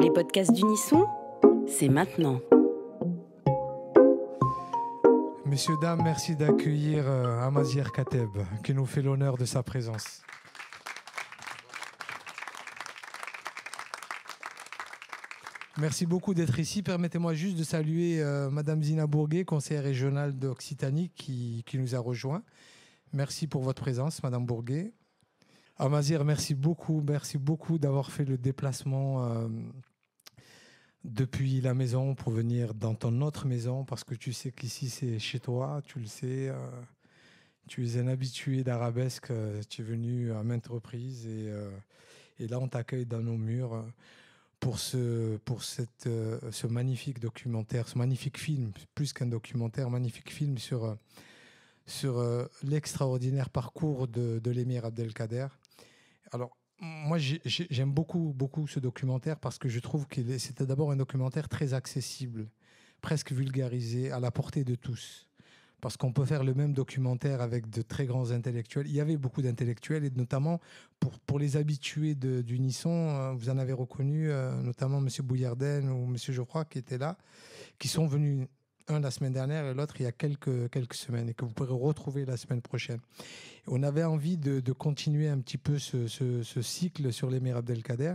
Les podcasts d'Unisson, c'est maintenant. Messieurs, dames, merci d'accueillir euh, Amazir Kateb, qui nous fait l'honneur de sa présence. Merci beaucoup d'être ici. Permettez-moi juste de saluer euh, Madame Zina Bourguet, conseillère régionale d'Occitanie, qui, nous a rejoint. Merci pour votre présence, Madame Bourguet. Amazir, merci beaucoup, merci beaucoup d'avoir fait le déplacement euh, depuis la maison pour venir dans ton autre maison parce que tu sais qu'ici c'est chez toi, tu le sais. Euh, tu es un habitué d'arabesque, euh, tu es venu à maintes reprises et, euh, et là on t'accueille dans nos murs pour ce, pour cette, ce magnifique documentaire, ce magnifique film, plus qu'un documentaire, magnifique film sur, sur l'extraordinaire parcours de, de l'émir Abdelkader. Alors moi, j'aime beaucoup, beaucoup ce documentaire parce que je trouve que c'était d'abord un documentaire très accessible, presque vulgarisé, à la portée de tous. Parce qu'on peut faire le même documentaire avec de très grands intellectuels. Il y avait beaucoup d'intellectuels, et notamment pour, pour les habitués d'Unisson, euh, vous en avez reconnu, euh, notamment M. Bouillarden ou M. crois qui étaient là, qui sont venus un la semaine dernière et l'autre il y a quelques, quelques semaines et que vous pourrez retrouver la semaine prochaine. On avait envie de, continuer un petit peu ce, cycle sur l'émir Abdelkader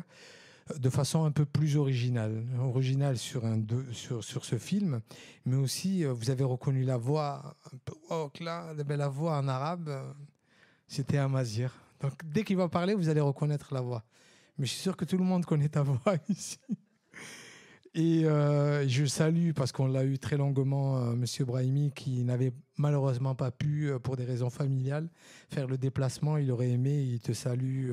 euh, de façon un peu plus originale, originale sur, un, sur, ce film, mais aussi euh, vous avez reconnu la voix un peu oh, là, la voix en arabe, euh, c'était mazir. Donc dès qu'il va parler, vous allez reconnaître la voix. Mais je suis sûr que tout le monde connaît ta voix ici. Et euh, je salue, parce qu'on l'a eu très longuement, M. Euh, Monsieur Brahimi, qui n'avait malheureusement pas pu, euh, pour des raisons familiales, faire le déplacement. Il aurait aimé, il te salue.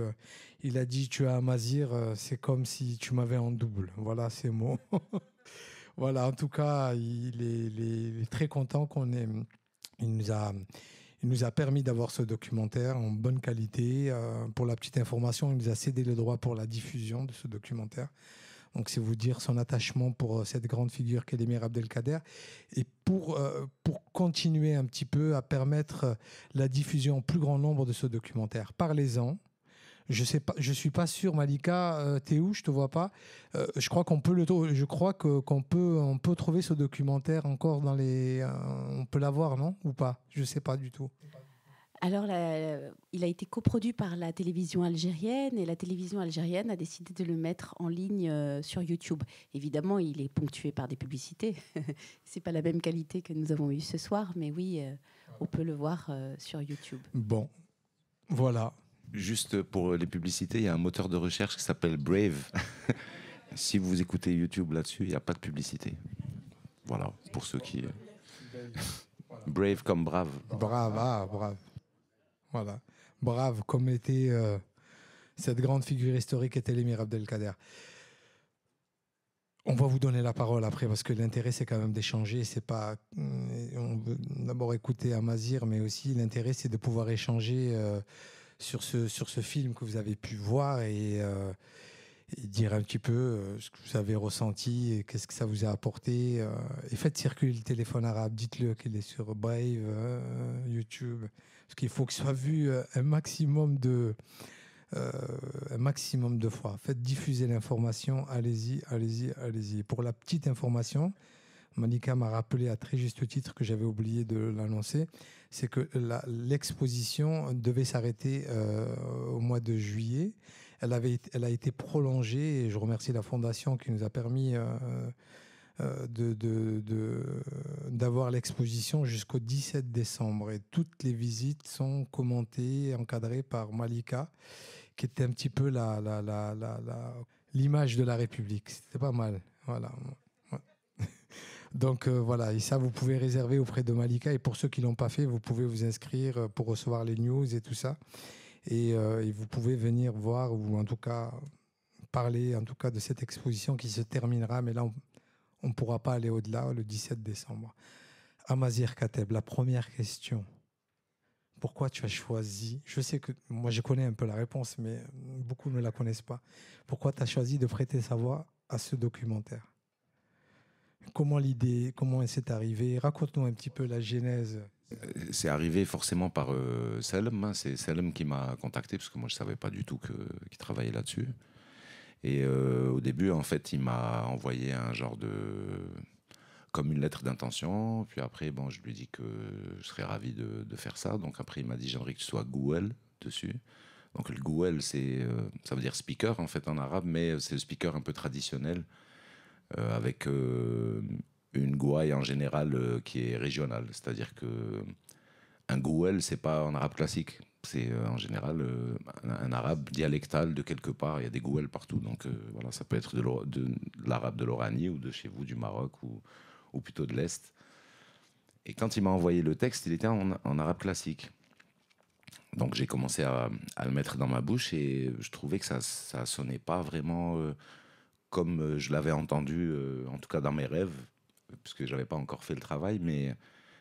il a dit, tu as à Mazir, c'est comme si tu m'avais en double. Voilà ces mots. voilà, en tout cas, il est, très content qu'on ait... nous a... Il nous a permis d'avoir ce documentaire en bonne qualité. pour la petite information, il nous a cédé le droit pour la diffusion de ce documentaire. Donc c'est vous dire son attachement pour euh, cette grande figure qu'est l'émir Abdelkader. Et pour, euh, pour continuer un petit peu à permettre euh, la diffusion au plus grand nombre de ce documentaire, parlez-en. Je sais pas, je suis pas sûr, Malika, tu t'es où Je te vois pas. je crois qu'on peut le, je crois qu'on peut, on peut trouver ce documentaire encore dans les, on peut l'avoir, non Ou pas Je sais pas du tout. Alors, il a été coproduit par la télévision algérienne et la télévision algérienne a décidé de le mettre en ligne euh, sur YouTube. Évidemment, il est ponctué par des publicités. Ce n'est pas la même qualité que nous avons eue ce soir, mais oui, euh, on peut le voir euh, sur YouTube. Bon, voilà. Juste pour les publicités, il y a un moteur de recherche qui s'appelle Brave. si vous écoutez YouTube là-dessus, il n'y a pas de publicité. Voilà, pour ceux qui. Brave comme brave. Brave, ah, brave. Voilà. Brave, comme était euh, cette grande figure historique était l'émir Abdelkader. On va vous donner la parole après parce que l'intérêt c'est quand même d'échanger. C'est pas, euh, on veut d'abord écouter Amazir, mais aussi l'intérêt c'est de pouvoir échanger euh, sur ce sur ce film que vous avez pu voir et dire un petit peu euh, ce que vous avez ressenti et qu'est-ce que ça vous a apporté. Euh, et faites circuler le téléphone arabe, dites-le qu'il est sur Brave, euh, YouTube, parce qu'il faut que soit vu un maximum de un maximum de fois. Faites diffuser l'information, allez-y, allez-y, allez-y. Pour la petite information, Monica m'a rappelé à très juste titre que j'avais oublié de l'annoncer, c'est que l'exposition devait s'arrêter au mois de juillet elle, avait, elle a été prolongée et je remercie la Fondation qui nous a permis d'avoir euh, euh, de, de, l'exposition jusqu'au 17 décembre. Et toutes les visites sont commentées et encadrées par Malika, qui était un petit peu l'image la, la, de la République. C'était pas mal. Voilà. Donc euh, voilà, et ça, vous pouvez réserver auprès de Malika. Et pour ceux qui ne l'ont pas fait, vous pouvez vous inscrire pour recevoir les news et tout ça. Euh, et, vous pouvez venir voir ou en tout cas parler en tout cas de cette exposition qui se terminera, mais là on ne pourra pas aller au-delà le 17 décembre. Amazir Kateb, la première question. Pourquoi tu as choisi Je sais que moi je connais un peu la réponse, mais beaucoup ne la connaissent pas. Pourquoi tu as choisi de prêter sa voix à ce documentaire Comment l'idée, comment elle s'est arrivée Raconte-nous un petit peu la genèse c'est arrivé forcément par euh, Selm. Hein. C'est Selm qui m'a contacté parce que moi je ne savais pas du tout qu'il travaillait là-dessus. Et euh, au début, en fait, il m'a envoyé un genre de. comme une lettre d'intention. Puis après, bon, je lui ai dit que je serais ravi de, faire ça. Donc après, il m'a dit j'aimerais que tu sois Google dessus. Donc le Gouel, c'est, euh, ça veut dire speaker en fait en arabe, mais c'est le speaker un peu traditionnel. avec une gouaille en général euh, qui est régionale. C'est-à-dire que un gouel, c'est pas en arabe classique. C'est euh, en général euh, un, arabe dialectal de quelque part. Il y a des gouels partout. Donc voilà, ça peut être de l'arabe de l'Oranie ou de chez vous, du Maroc ou, ou plutôt de l'Est. Et quand il m'a envoyé le texte, il était en, arabe classique. Donc j'ai commencé à, le mettre dans ma bouche et je trouvais que ça, ça sonnait pas vraiment comme je l'avais entendu, en tout cas dans mes rêves parce je n'avais pas encore fait le travail, mais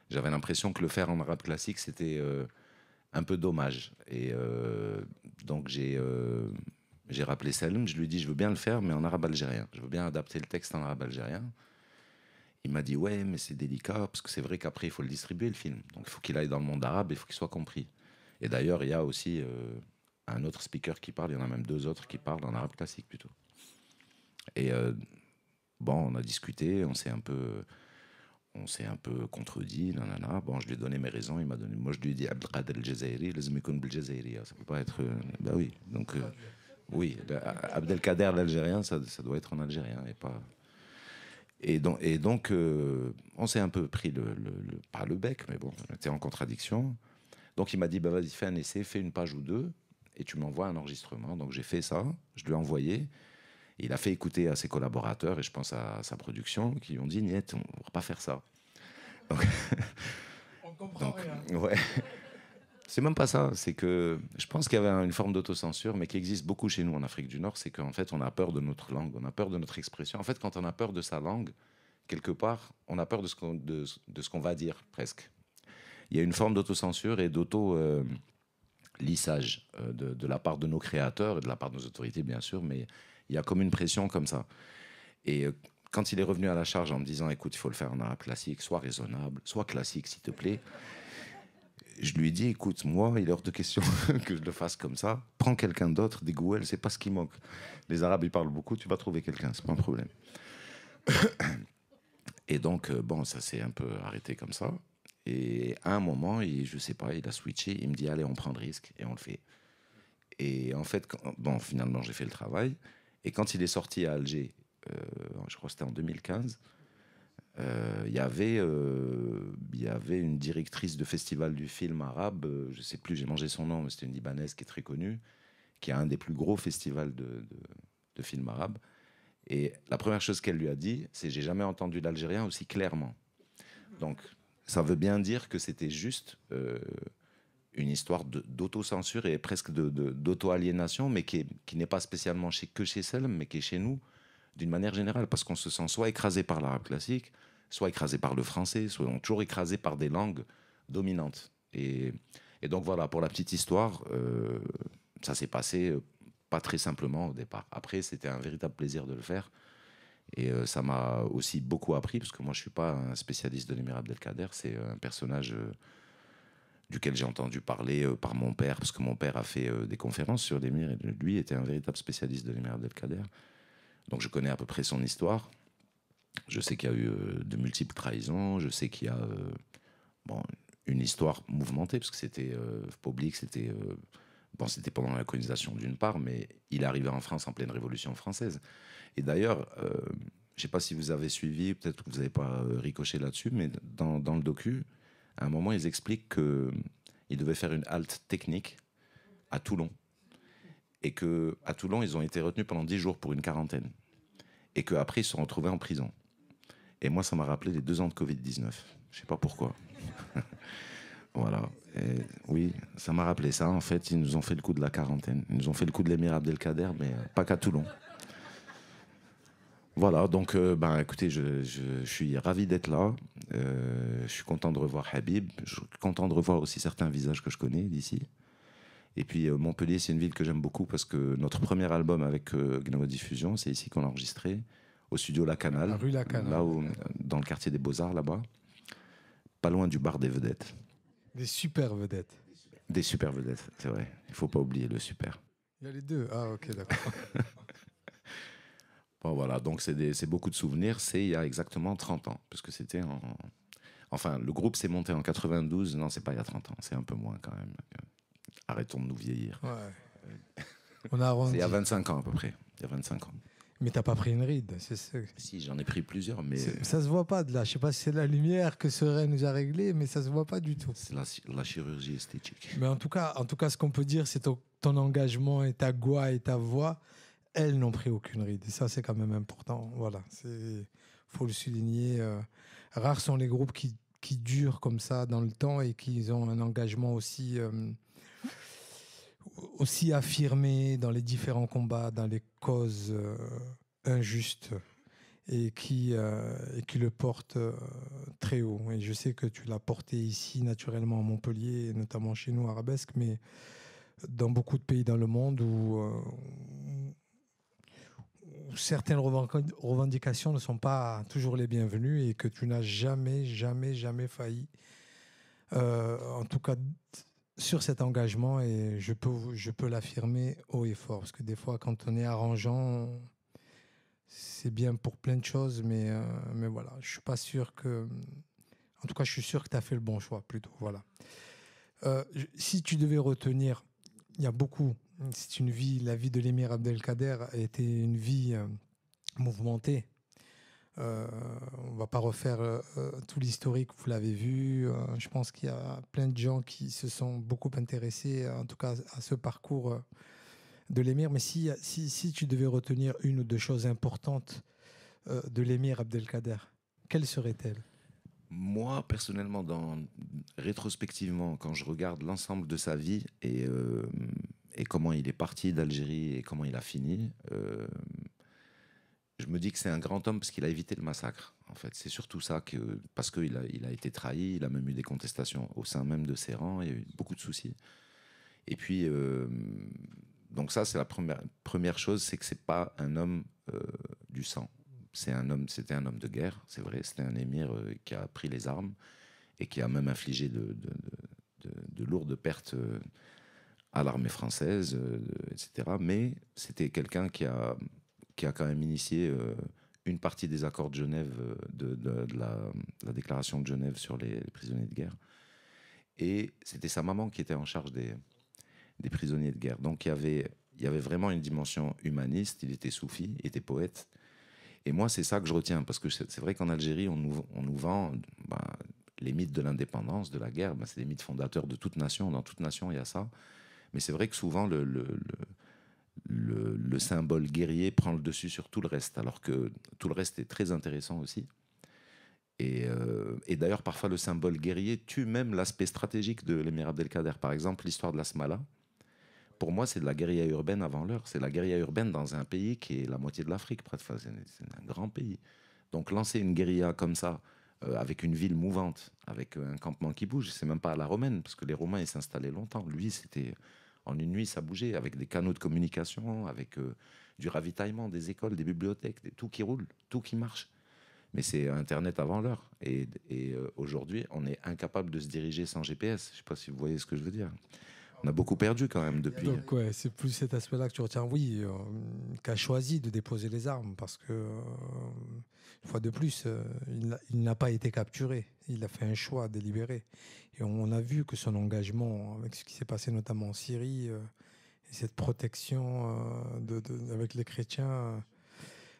j'avais l'impression que le faire en arabe classique, c'était euh, un peu dommage. Et euh, donc j'ai euh, j'ai rappelé Salim, je lui ai dit, je veux bien le faire, mais en arabe algérien. Je veux bien adapter le texte en arabe algérien. Il m'a dit, ouais, mais c'est délicat, parce que c'est vrai qu'après, il faut le distribuer, le film. Donc il faut qu'il aille dans le monde arabe, et il faut qu'il soit compris. Et d'ailleurs, il y a aussi un autre speaker qui parle, il y en a même deux autres qui parlent en arabe classique plutôt. Et Bon, on a discuté, on s'est un peu, on s'est un peu contredit, nanana. Bon, je lui ai donné mes raisons, il m'a donné. Moi, je lui ai dit Abdelkader el Jazairi, les peut pas être. Euh, bah oui, donc. Euh, oui, bah, Abdelkader l'Algérien, ça, doit être en algérien et pas. Et donc, euh, on s'est un peu pris le, le, pas le bec, mais bon, on était en contradiction. Donc il m'a dit, bah vas-y, fais un essai, fais une page ou deux, et tu m'envoies un enregistrement. Donc j'ai fait ça, je lui ai envoyé il a fait écouter à ses collaborateurs et je pense à sa production qui ont dit Niet, on ne va pas faire ça. Donc, on comprend rien. Ouais. C'est même pas ça, c'est que je pense qu'il y avait une forme d'autocensure, mais qui existe beaucoup chez nous en Afrique du Nord, c'est qu'en fait on a peur de notre langue, on a peur de notre expression. En fait, quand on a peur de sa langue, quelque part, on a peur de ce qu'on de, va dire presque. Il y a une forme d'autocensure et d'auto. Euh, lissage euh, de, de, la part de nos créateurs et de la part de nos autorités, bien sûr, mais il y a comme une pression comme ça. Et euh, quand il est revenu à la charge en me disant écoute, il faut le faire en arabe classique, soit raisonnable, soit classique s'il te plaît. Je lui ai dit écoute, moi, il est hors de question que je le fasse comme ça. Prends quelqu'un d'autre, des gouelles c'est pas ce qui manque. Les Arabes, ils parlent beaucoup, tu vas trouver quelqu'un, c'est pas un problème. Et donc, euh, bon, ça s'est un peu arrêté comme ça. Et à un moment, il, je sais pas, il a switché, il me dit allez, on prend le risque et on le fait. Et en fait, bon, finalement, j'ai fait le travail. Et quand il est sorti à Alger, euh, je crois que c'était en 2015, euh, euh, il y avait une directrice de festival du film arabe, euh, je ne sais plus, j'ai mangé son nom, mais c'était une Libanaise qui est très connue, qui a un des plus gros festivals de, de, de films arabes. Et la première chose qu'elle lui a dit, c'est j'ai jamais entendu l'Algérien aussi clairement. Donc ça veut bien dire que c'était juste une histoire d'autocensure et presque d'auto-aliénation, mais qui, n'est pas spécialement chez, que chez Selm, mais qui est chez nous d'une manière générale, parce qu'on se sent soit écrasé par l'arabe classique, soit écrasé par le français, soit toujours écrasé par des langues dominantes. Et, donc voilà, pour la petite histoire, euh, ça s'est passé euh, pas très simplement au départ. Après, c'était un véritable plaisir de le faire. Et euh, ça m'a aussi beaucoup appris, parce que moi, je ne suis pas un spécialiste de l'émir Abdelkader, c'est un personnage duquel j'ai entendu parler euh, par mon père, parce que mon père a fait euh, des conférences sur l'émir, et lui était un véritable spécialiste de l'émir Abdelkader. Donc je connais à peu près son histoire. Je sais qu'il y a eu euh, de multiples trahisons, je sais qu'il y a une histoire mouvementée, parce que c'était public, c'était bon, pendant la colonisation d'une part, mais il est arrivé en France en pleine Révolution française. Et d'ailleurs, je ne sais pas si vous avez suivi, peut-être que vous n'avez pas ricoché là-dessus, mais dans, dans le docu, à un moment, ils expliquent qu'ils devaient faire une halte technique à Toulon. Et que à Toulon, ils ont été retenus pendant 10 jours pour une quarantaine. Et qu'après, ils se sont retrouvés en prison. Et moi, ça m'a rappelé les deux ans de Covid-19. Je sais pas pourquoi. voilà. oui, ça m'a rappelé ça. En fait, ils nous ont fait le coup de la quarantaine. Ils nous ont fait le coup de l'émir Abdelkader, mais euh, pas qu'à Toulon. Voilà, donc euh, ben, écoutez, je, suis ravi d'être là. Euh, je suis content de revoir Habib. Je suis content de revoir aussi certains visages que je connais d'ici. Et puis euh, Montpellier, c'est une ville que j'aime beaucoup parce que notre premier album avec Gnome Diffusion, c'est ici qu'on l'a enregistré, au studio La Canale. rue La Canale. Là dans le quartier des Beaux-Arts, là-bas. Pas loin du bar des vedettes. Des super vedettes. Des super vedettes, c'est vrai. Il faut pas oublier le super. Il y a les deux. Ah, ok, d'accord. voilà, donc c'est beaucoup de souvenirs. C'est il y a exactement 30 ans, puisque c'était en. Enfin, le groupe s'est monté en 92. Non, c'est pas il y a 30 ans, c'est un peu moins quand même. Arrêtons de nous vieillir. Euh, On a C'est il y a 25 ans à peu près. Il y a 25 ans. Mais t'as pas pris une ride, c'est ça. Si, j'en ai pris plusieurs, mais. Ça se voit pas de là. Je sais pas si c'est la lumière que rêve nous a réglé, mais ça se voit pas du tout. C'est la, chirurgie esthétique. Mais en tout cas, en tout cas ce qu'on peut dire, c'est ton, ton, engagement et ta goût et ta voix elles n'ont pris aucune ride. Et ça, c'est quand même important. Voilà, c'est faut le souligner. Euh. rares sont les groupes qui, qui, durent comme ça dans le temps et qui ont un engagement aussi euh, aussi affirmé dans les différents combats, dans les causes euh, injustes et qui et qui le portent très haut. Et je sais que tu l'as porté ici naturellement à Montpellier, et notamment chez nous à Arabesque, mais dans beaucoup de pays dans le monde où, certaines revendications ne sont pas toujours les bienvenues et que tu n'as jamais, jamais, jamais failli. Euh, en tout cas, sur cet engagement, et je peux, je peux l'affirmer haut et fort, parce que des fois, quand on est arrangeant, c'est bien pour plein de choses, mais, euh, mais voilà, je suis pas sûr que. En tout cas, je suis sûr que tu as fait le bon choix, plutôt. Voilà. Euh, si tu devais retenir, il y a beaucoup c'est une vie, la vie de l'émir Abdelkader a été une vie euh, mouvementée. On euh, on va pas refaire euh, tout l'historique, vous l'avez vu. je pense qu'il y a plein de gens qui se sont beaucoup intéressés, en tout cas à ce parcours de l'émir. Mais si, si, tu devais retenir une ou deux choses importantes de l'émir Abdelkader, quelles seraient-elles moi, personnellement, dans, rétrospectivement, quand je regarde l'ensemble de sa vie et et comment il est parti d'Algérie et comment il a fini, euh, je me dis que c'est un grand homme parce qu'il a évité le massacre. En fait, c'est surtout ça que parce qu'il a, il a été trahi, il a même eu des contestations au sein même de ses rangs, il y a eu beaucoup de soucis. Et puis, euh, donc ça, c'est la première première chose, c'est que c'est pas un homme euh, du sang. C'est un homme, c'était un homme de guerre, c'est vrai. C'était un émir qui a pris les armes et qui a même infligé de, de, de, de lourdes pertes à l'armée française, euh, etc. Mais c'était quelqu'un qui a, qui a quand même initié euh, une partie des accords de Genève, euh, de, de, la, déclaration de Genève sur les prisonniers de guerre. Et c'était sa maman qui était en charge des, des prisonniers de guerre. Donc il y avait, il y avait vraiment une dimension humaniste, il était soufi, il était poète. Et moi, c'est ça que je retiens, parce que c'est vrai qu'en Algérie, on nous, on nous vend bah, les mythes de l'indépendance, de la guerre, bah, c'est des mythes fondateurs de toute nation. Dans toute nation, il y a ça. Mais c'est vrai que souvent, le, le, le, symbole guerrier prend le dessus sur tout le reste, alors que tout le reste est très intéressant aussi. Et, euh, et d'ailleurs, parfois, le symbole guerrier tue même l'aspect stratégique de l'émir Abdelkader. Par exemple, l'histoire de la Smala, pour moi, c'est de la guérilla urbaine avant l'heure. C'est la guérilla urbaine dans un pays qui est la moitié de l'Afrique. Enfin, c'est un grand pays. Donc, lancer une guérilla comme ça, euh, avec une ville mouvante, avec un campement qui bouge, c'est même pas à la romaine, parce que les Romains, ils s'installaient longtemps. Lui, c'était en une nuit, ça bougeait avec des canaux de communication, avec euh, du ravitaillement, des écoles, des bibliothèques, tout qui roule, tout qui marche. Mais c'est Internet avant l'heure. Et, euh, aujourd'hui, on est incapable de se diriger sans GPS. Je ne sais pas si vous voyez ce que je veux dire on a beaucoup perdu quand même depuis. Donc ouais, c'est plus cet aspect-là que tu retiens. Oui, euh, qu'a choisi de déposer les armes parce que euh, une fois de plus, euh, il n'a pas été capturé. Il a fait un choix délibéré et on a vu que son engagement avec ce qui s'est passé notamment en Syrie et cette protection de, avec les chrétiens.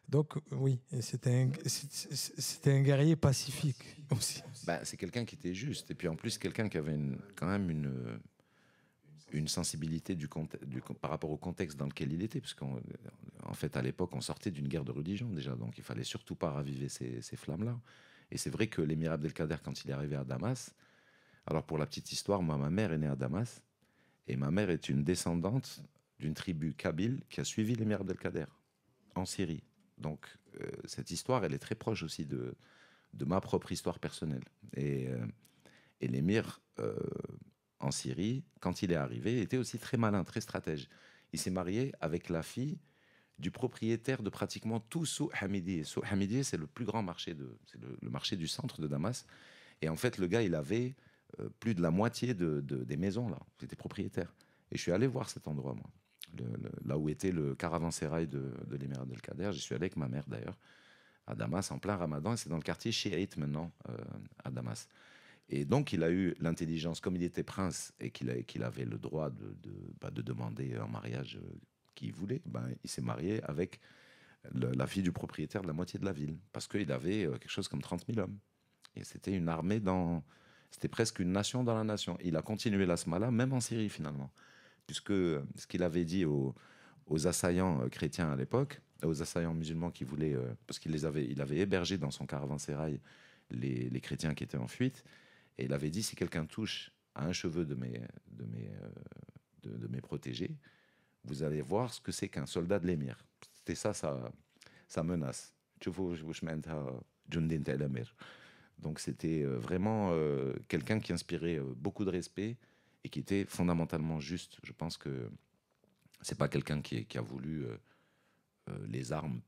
Donc oui, c'était un, c'était un guerrier pacifique aussi. Bah, c'est quelqu'un qui était juste et puis en plus quelqu'un qui avait une, quand même une une sensibilité du, du, par rapport au contexte dans lequel il était, puisqu'en en fait, à l'époque, on sortait d'une guerre de religion déjà, donc il fallait surtout pas raviver ces, flammes-là. Et c'est vrai que l'émir Abdelkader, quand il est arrivé à Damas, alors pour la petite histoire, moi, ma mère est née à Damas, et ma mère est une descendante d'une tribu kabyle qui a suivi l'émir Abdelkader en Syrie. Donc euh, cette histoire, elle est très proche aussi de, de ma propre histoire personnelle. Et, euh, l'émir, euh, en Syrie, quand il est arrivé, était aussi très malin, très stratège. Il s'est marié avec la fille du propriétaire de pratiquement tout Souk Hamidi. Souk Hamidi, c'est le plus grand marché, de, c'est le, marché du centre de Damas. Et en fait, le gars, il avait euh, plus de la moitié des maisons là. C'était propriétaire. Et je suis allé voir cet endroit, moi. là où était le caravansérail de, l'émirat del Kader. J'y suis allé avec ma mère, d'ailleurs, à Damas, en plein ramadan. Et c'est dans le quartier chiite, maintenant, euh, à Damas. Et donc, il a eu l'intelligence, comme il était prince et qu'il avait le droit de, bah, demander un mariage euh, qu'il voulait, ben, il s'est marié avec la fille du propriétaire de la moitié de la ville, parce qu'il avait euh, quelque chose comme 30 000 hommes. Et c'était une armée dans... C'était presque une nation dans la nation. il a continué la là même en Syrie finalement, puisque ce qu'il avait dit aux, assaillants euh, chrétiens à l'époque, aux assaillants musulmans qui voulaient... parce qu'il les avait, il avait hébergé dans son caravansérail les chrétiens qui étaient en fuite, et il avait dit si quelqu'un touche à un cheveu de mes, de mes, euh, de, mes protégés, vous allez voir ce que c'est qu'un soldat de l'émir. C'était ça, ça sa menace. Donc c'était euh, vraiment euh, quelqu'un qui inspirait beaucoup de respect et qui était fondamentalement juste. Je pense que ce n'est pas quelqu'un qui, a voulu les armes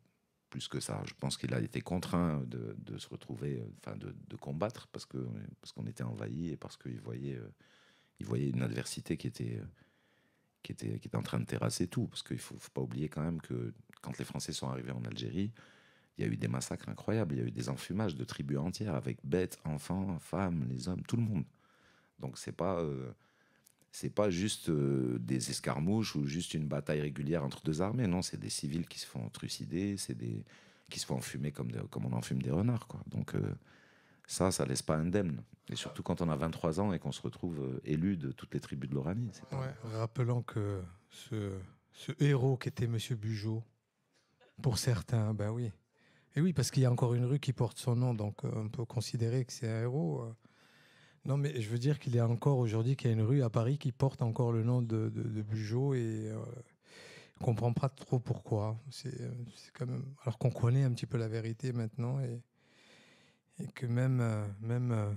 plus que ça. Je pense qu'il a été contraint de, se retrouver, euh, enfin de, combattre parce que parce qu'on était envahi et parce qu'il voyait euh, il voyait une adversité qui était euh, qui était qui était en train de terrasser tout. Parce qu'il faut, faut pas oublier quand même que quand les Français sont arrivés en Algérie, il y a eu des massacres incroyables, il y a eu des enfumages de tribus entières avec bêtes, enfants, femmes, les hommes, tout le monde. Donc c'est pas c'est pas juste euh, des escarmouches ou juste une bataille régulière entre deux armées. Non, c'est des civils qui se font trucider, c'est des qui se font enfumer comme, comme on enfume des renards. Quoi. Donc ça, euh, ça, ça laisse pas indemne. Et surtout quand on a 23 ans et qu'on se retrouve euh, élu de toutes les tribus de l'Oranie. Rappelons rappelant que ce, ce héros était Monsieur Bugeaud, pour certains, ben oui. Et oui, parce qu'il y a encore une rue qui porte son nom, donc on peut considérer que c'est un héros. Non, mais je veux dire qu'il y a encore aujourd'hui qu'il y a une rue à Paris qui porte encore le nom de, de, et euh, comprend pas trop pourquoi. C'est quand même alors qu'on connaît un petit peu la vérité maintenant et, et que même euh, même euh,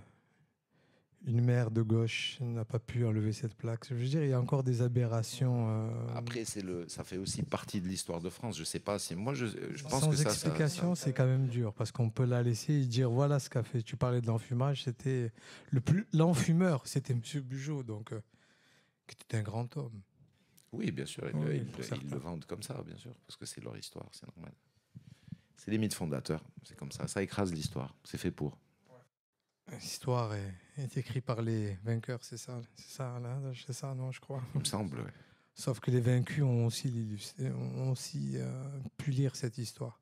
une mère de gauche n'a pas pu enlever cette plaque. Je veux dire, il y a encore des aberrations. Euh, Après, c'est le, ça fait aussi partie de l'histoire de France. Je ne sais pas si moi, je, pense Sans que ça. Sans explication, c'est quand même dur parce qu'on peut la laisser dire voilà ce qu'a fait. Tu parlais de l'enfumage, c'était le l'enfumeur, c'était Monsieur Bugeaud, donc euh, qui était un grand homme. Oui, bien sûr, ils, le vendent comme ça, bien sûr, parce que c'est leur histoire, c'est normal. C'est les mythes fondateurs, c'est comme ça. Ça écrase l'histoire, c'est fait pour. L'histoire est, écrite par les vainqueurs, c'est ça, c'est ça, là, ça, non, je crois. Il me semble. Sauf que les vaincus ont aussi, ont aussi euh, pu lire cette histoire,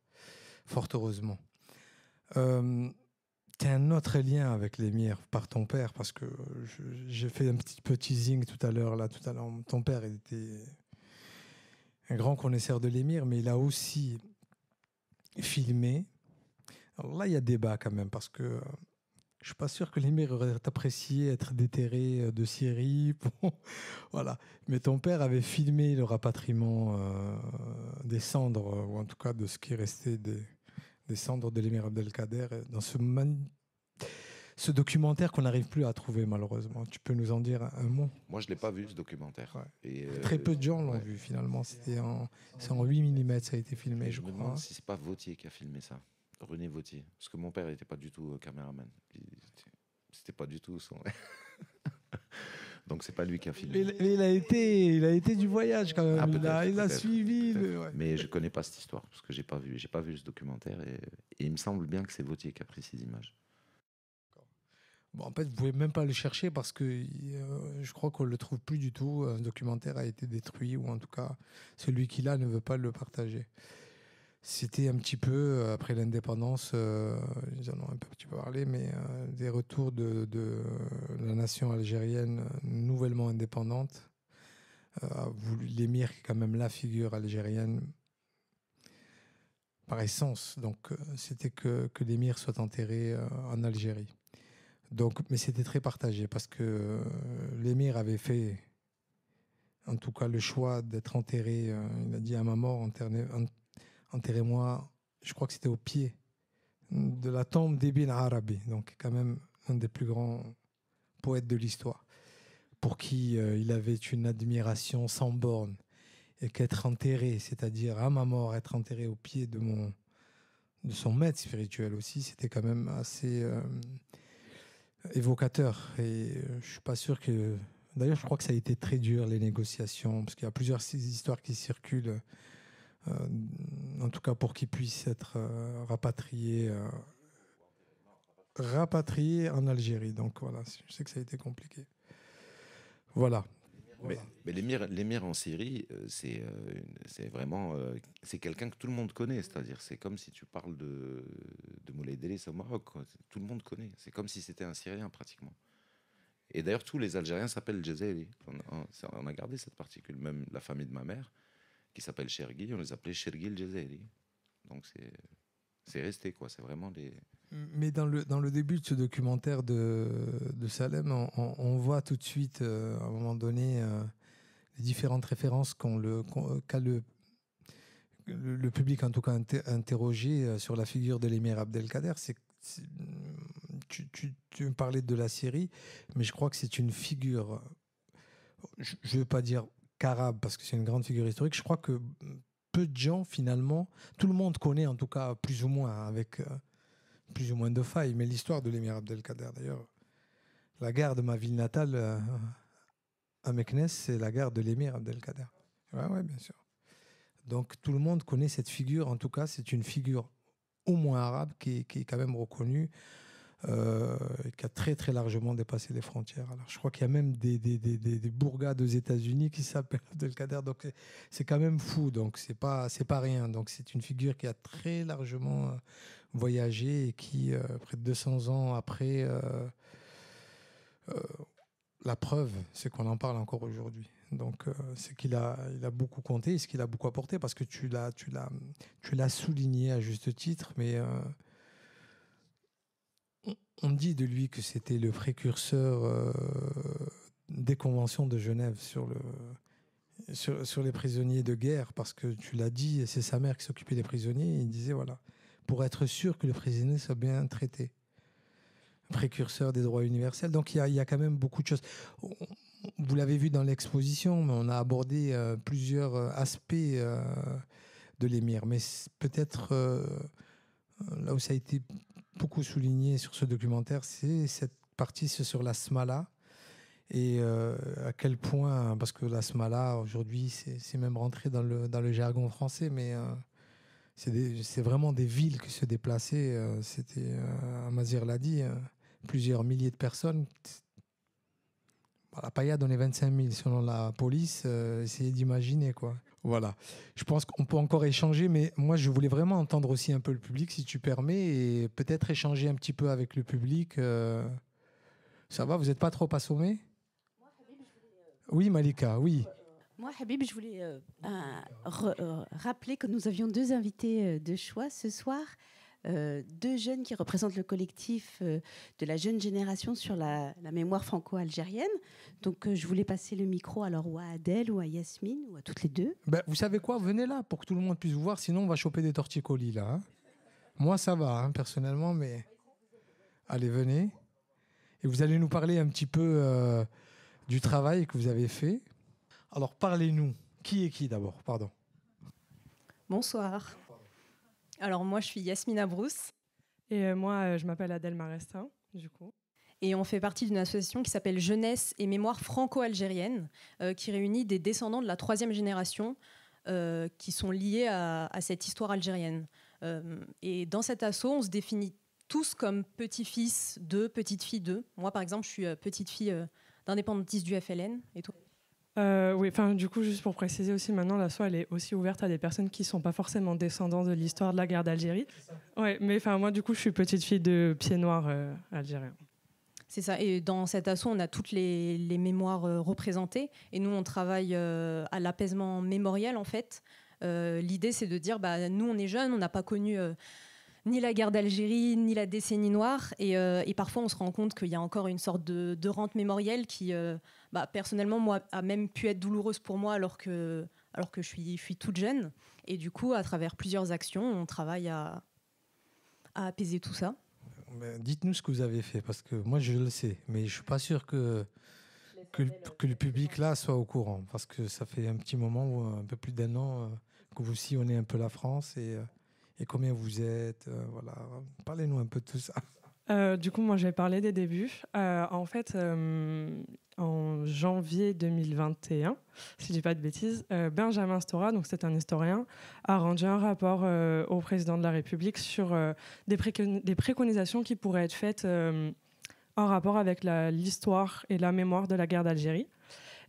fort heureusement. Euh, tu as un autre lien avec l'émir par ton père, parce que j'ai fait un petit petit teasing tout à l'heure, là, tout à l'heure. Ton père était un grand connaisseur de l'émir, mais il a aussi filmé. là, il y a débat quand même, parce que euh, je suis pas sûr que l'émir aurait apprécié être déterré euh, de Syrie. voilà. Mais ton père avait filmé le rapatriement euh, des cendres, ou en tout cas de ce qui restait des, cendres de l'émir Abdelkader, euh, dans ce, ce documentaire qu'on n'arrive plus à trouver malheureusement. Tu peux nous en dire un mot Moi, je ne l'ai pas vu, ce documentaire. Et Très peu de gens l'ont vu finalement. C'était en... 8 mm, ça a été filmé, je, me crois. Demande si c'est pas Vautier qui a filmé ça. René Vautier. Parce que mon père n'était pas du tout euh, caméraman. C'était pas du tout son. Donc c'est pas lui qui a filmé. Mais, il a été, il a été du voyage quand même. Ah, il, a, suivi. Mais je connais pas cette histoire parce que j'ai pas vu, j'ai pas vu ce documentaire et, il me semble bien que c'est Vautier qui a pris ces images. Bon, en fait, vous pouvez même pas le chercher parce que euh, je crois qu'on le trouve plus du tout. Un documentaire a été détruit ou en tout cas celui qui l'a ne veut pas le partager. C'était un petit peu, euh, après l'indépendance, euh, ils en ont un peu petit peu parlé, mais euh, des retours de, de, la nation algérienne nouvellement indépendante. Euh, L'émir est quand même la figure algérienne par essence, donc c'était que, que l'émir soit enterré en Algérie. Donc, mais c'était très partagé parce que l'émir avait fait en tout cas le choix d'être enterré, il a dit à ma mort, enterré, enterrez-moi, je crois que c'était au pied de la tombe d'Ibn Arabi, donc quand même un des plus grands poètes de l'histoire, pour qui euh, il avait une admiration sans borne, et qu'être enterré, c'est-à-dire à ma mort, être enterré au pied de mon de son maître spirituel aussi, c'était quand même assez euh, évocateur. Et euh, je suis pas sûr que. D'ailleurs, je crois que ça a été très dur les négociations, parce qu'il y a plusieurs histoires qui circulent euh, en tout cas pour qu'ils puissent être euh, rapatriés euh, en Algérie. Donc voilà, je sais que ça a été compliqué. Voilà. Mais, l'émir, en Syrie, c'est, vraiment c'est quelqu'un que tout le monde connaît. C'est-à-dire, c'est comme si tu parles de, de Moulay au Maroc. Tout le monde connaît. C'est comme si c'était un Syrien pratiquement. Et d'ailleurs, tous les Algériens s'appellent Jezeli. On, on, a gardé cette particule. Même la famille de ma mère, qui s'appelle Chergui, on les appelait Chergui el Jazeri. Donc c'est resté quoi c'est vraiment des mais dans le dans le début de ce documentaire de, de Salem on, voit tout de suite euh, à un moment donné euh, les différentes références qu'on le euh, qu'a le, le, public en tout cas interrogé sur la figure de l'émir Abdelkader c'est tu, tu, tu parlais de la Syrie mais je crois que c'est une figure je ne veux pas dire arabe parce que c'est une grande figure historique, je crois que peu de gens, finalement, tout le monde connaît, en tout cas, plus ou moins, avec euh, plus ou moins de failles, mais l'histoire de l'émir Abdelkader, d'ailleurs, la gare de ma ville natale euh, à Meknes, c'est la gare de l'émir Abdelkader. sûr. Donc tout le monde connaît cette figure, en tout cas, c'est une figure au moins arabe qui, qui est quand même reconnue euh, qui a très très largement dépassé les frontières. Alors, je crois qu'il y a même des, des, des, des bourgades aux États-Unis qui s'appellent Abdelkader. Donc c'est quand même fou. Donc c'est pas c'est pas rien. Donc c'est une figure qui a très largement euh, voyagé et qui euh, près de 200 ans après. la preuve, c'est qu'on en parle encore aujourd'hui. Donc, c'est qu'il a, il a beaucoup compté et ce qu'il a beaucoup apporté parce que tu l'as, tu l'as, tu l'as souligné à juste titre, mais on dit de lui que c'était le précurseur euh, des conventions de Genève sur, le, sur, les prisonniers de guerre, parce que tu l'as dit, c'est sa mère qui s'occupait des prisonniers, il disait, voilà, pour être sûr que le prisonnier soit bien traité. Précurseur des droits universels. Donc il y a, quand même beaucoup de choses. Vous l'avez vu dans l'exposition, mais on a abordé euh, plusieurs euh, aspects de l'émir. Mais peut-être là où ça a été beaucoup souligné sur ce documentaire, c'est cette partie sur la Smala et euh, à quel point, parce que la Smala aujourd'hui, c'est même rentré dans le, dans le jargon français, mais euh, c'est vraiment des villes qui se déplaçaient. Euh, c'était, Amazir l'a dit, plusieurs milliers de personnes bah, la paillade, on est 25 000 selon la police. Euh, essayez d'imaginer, quoi. Voilà. Je pense qu'on peut encore échanger, mais moi, je voulais vraiment entendre aussi un peu le public, si tu permets, et peut-être échanger un petit peu avec le public. Euh. Ça va, vous n'êtes pas trop assommé Oui, Malika, oui. Moi, Habib, je voulais euh, rappeler que nous avions deux invités de choix ce soir. Euh, deux jeunes qui représentent le collectif euh, de la jeune génération sur la, mémoire franco-algérienne. Donc euh, je voulais passer le micro alors ou à Adèle ou à Yasmine ou à toutes les deux. Ben, vous savez quoi Venez là pour que tout le monde puisse vous voir, sinon on va choper des torticolis là. Hein. Moi ça va hein, personnellement, mais allez venez. Et vous allez nous parler un petit peu du travail que vous avez fait. Alors parlez-nous. Qui est qui d'abord Pardon. Bonsoir. Alors moi, je suis Yasmina Brousse. Et euh, moi, euh, je m'appelle Adèle Marestin, du coup. Et on fait partie d'une association qui s'appelle Jeunesse et Mémoire franco-algérienne, euh, qui réunit des descendants de la troisième génération qui sont liés à, cette histoire algérienne. et dans cet assaut, on se définit tous comme petit-fils de, petites-filles de. Moi, par exemple, je suis petite-fille d'indépendantiste du FLN. Et toi euh, oui, enfin, du coup, juste pour préciser aussi, maintenant, la soie, elle est aussi ouverte à des personnes qui ne sont pas forcément descendants de l'histoire de la guerre d'Algérie. Ouais, mais enfin, moi, du coup, je suis petite fille de pied noir euh, algériens. algérien. C'est ça. Et dans cet asso, on a toutes les, mémoires euh, représentées. Et nous, on travaille à l'apaisement mémoriel, en fait. L'idée, c'est de dire, bah, nous, on est jeunes, on n'a pas connu ni la guerre d'Algérie, ni la décennie noire. Euh, et, parfois, on se rend compte qu'il y a encore une sorte de, rente mémorielle qui, euh, bah, personnellement, moi, a même pu être douloureuse pour moi alors que, alors que je, suis, suis toute jeune. Et du coup, à travers plusieurs actions, on travaille à, apaiser tout ça. Ben, dites-nous ce que vous avez fait, parce que moi, je le sais, mais je ne suis pas sûr que, que, le public là soit au courant, parce que ça fait un petit moment, un peu plus d'un an, euh, que vous sillonnez un peu la France et et combien vous êtes. Euh, voilà, parlez-nous un peu de tout ça. Euh, du coup, moi, je vais parler des débuts. Euh, en fait, en janvier 2021, si je dis pas de bêtises, Benjamin Stora, donc c'est un historien, a rendu un rapport au président de la République sur des, préconisations qui pourraient être faites en rapport avec l'histoire et la mémoire de la guerre d'Algérie.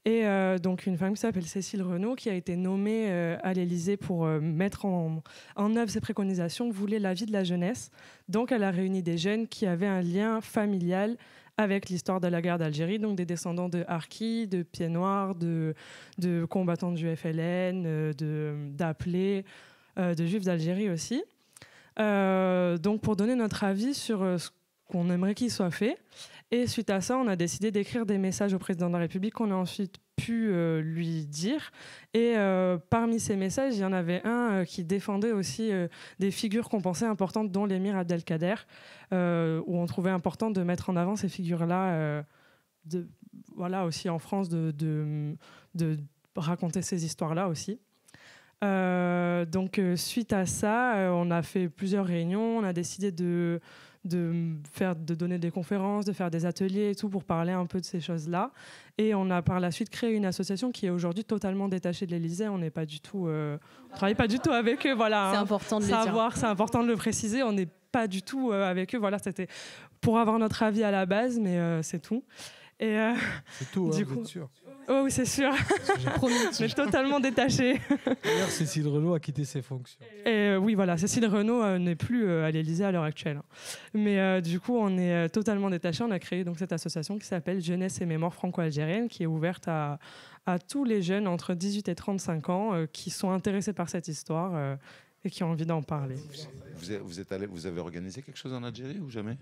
Et euh, donc une femme qui s'appelle Cécile Renaud, qui a été nommée euh, à l'Élysée pour euh, mettre en, œuvre ses préconisations, voulait la vie de la jeunesse. Donc elle a réuni des jeunes qui avaient un lien familial avec l'histoire de la guerre d'Algérie, donc des descendants de Harki, de Pieds Noirs, de, de combattants du FLN, d'appelés, de, de juifs d'Algérie aussi. donc pour donner notre avis sur ce qu'on aimerait qu'il soit fait. Et suite à ça, on a décidé d'écrire des messages au président de la République qu'on a ensuite pu euh, lui dire. Et euh, parmi ces messages, il y en avait un euh, qui défendait aussi des figures qu'on pensait importantes, dont l'émir Abdelkader, où on trouvait important de mettre en avant ces figures-là, voilà aussi en France, de, de raconter ces histoires-là aussi. donc suite à ça, on a fait plusieurs réunions, on a décidé de de, faire, de donner des conférences, de faire des ateliers et tout pour parler un peu de ces choses-là. Et on a par la suite créé une association qui est aujourd'hui totalement détachée de l'Elysée. On n'est pas du tout, euh, on travaille pas du tout avec eux. Voilà, c'est hein. important de savoir, le c'est important de le préciser. On n'est pas du tout euh, avec eux. Voilà, c'était pour avoir notre avis à la base, mais euh, c'est tout. Et c'est tout, hein, du coup, sûr. Oh, oui, c'est sûr. Mais totalement détaché. D'ailleurs, Cécile Renaud a quitté ses fonctions. Et euh, oui, voilà, Cécile Renaud euh, n'est plus euh, à l'Élysée à l'heure actuelle. Hein. Mais du coup, on est totalement détaché. On a créé donc cette association qui s'appelle Jeunesse et Mémoire franco-algérienne, qui est ouverte à, tous les jeunes entre 18 et 35 ans qui sont intéressés par cette histoire et qui ont envie d'en parler. vous, êtes allé, vous avez organisé quelque chose en Algérie ou jamais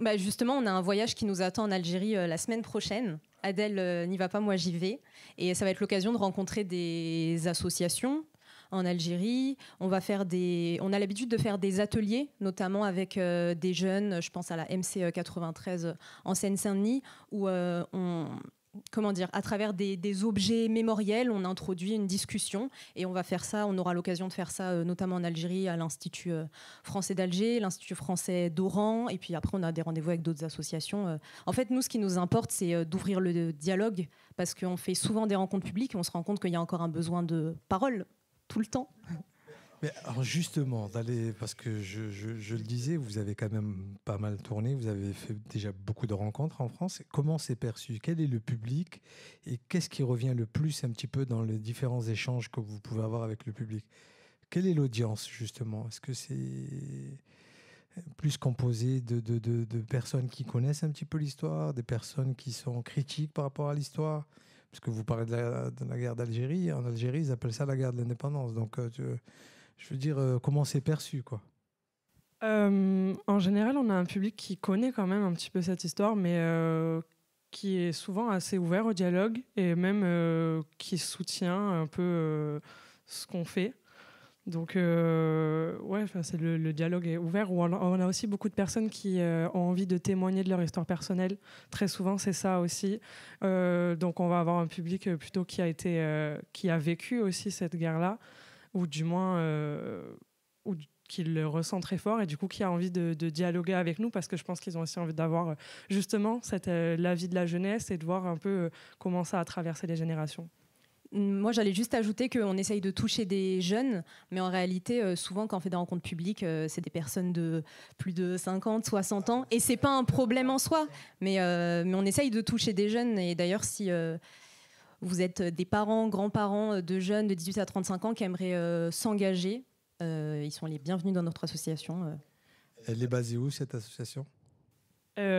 bah, justement, on a un voyage qui nous attend en Algérie euh, la semaine prochaine. Adèle euh, n'y va pas, moi j'y vais. Et ça va être l'occasion de rencontrer des associations en Algérie. On, va faire des, on a l'habitude de faire des ateliers, notamment avec euh, des jeunes, je pense à la MC93 en Seine-Saint-Denis, où on, comment dire, à travers des, objets mémoriels, on introduit une discussion et on va faire ça, on aura l'occasion de faire ça euh, notamment en Algérie à l'Institut euh, français d'Alger, l'Institut français d'Oran et puis après on a des rendez-vous avec d'autres associations. Euh. En fait, nous, ce qui nous importe, c'est d'ouvrir le dialogue parce qu'on fait souvent des rencontres publiques et on se rend compte qu'il y a encore un besoin de parole tout le temps alors justement, d'aller, parce que je, le disais, vous avez quand même pas mal tourné, vous avez fait déjà beaucoup de rencontres en France. Comment c'est perçu Quel est le public Et qu'est-ce qui revient le plus un petit peu dans les différents échanges que vous pouvez avoir avec le public Quelle est l'audience justement Est-ce que c'est plus composé de, personnes qui connaissent un petit peu l'histoire, des personnes qui sont critiques par rapport à l'histoire Parce que vous parlez de la, guerre d'Algérie, en Algérie ils appellent ça la guerre de l'indépendance. Donc euh, je veux dire, euh, comment c'est perçu, quoi euh, En général, on a un public qui connaît quand même un petit peu cette histoire, mais euh, qui est souvent assez ouvert au dialogue et même qui soutient un peu ce qu'on fait. Donc, ouais, c'est le, dialogue est ouvert. on a aussi beaucoup de personnes qui ont envie de témoigner de leur histoire personnelle. Très souvent, c'est ça aussi. donc, on va avoir un public plutôt qui a été, qui a vécu aussi cette guerre-là ou du moins euh, ou le ressent très fort et du coup qui a envie de, dialoguer avec nous parce que je pense qu'ils ont aussi envie d'avoir euh, justement cette euh, l'avis de la jeunesse et de voir un peu euh, comment ça a traversé les générations. Mmh, moi, j'allais juste ajouter qu'on essaye de toucher des jeunes, mais en réalité, souvent, quand on fait des rencontres publiques, c'est des personnes de plus de 50, 60 ans, et c'est pas un problème en soi, mais, mais on essaye de toucher des jeunes. Et d'ailleurs, si, vous êtes euh, des parents, grands-parents euh, de jeunes de 18 à 35 ans qui aimeraient euh, s'engager, ils sont les bienvenus dans notre association. Elle est basée où cette association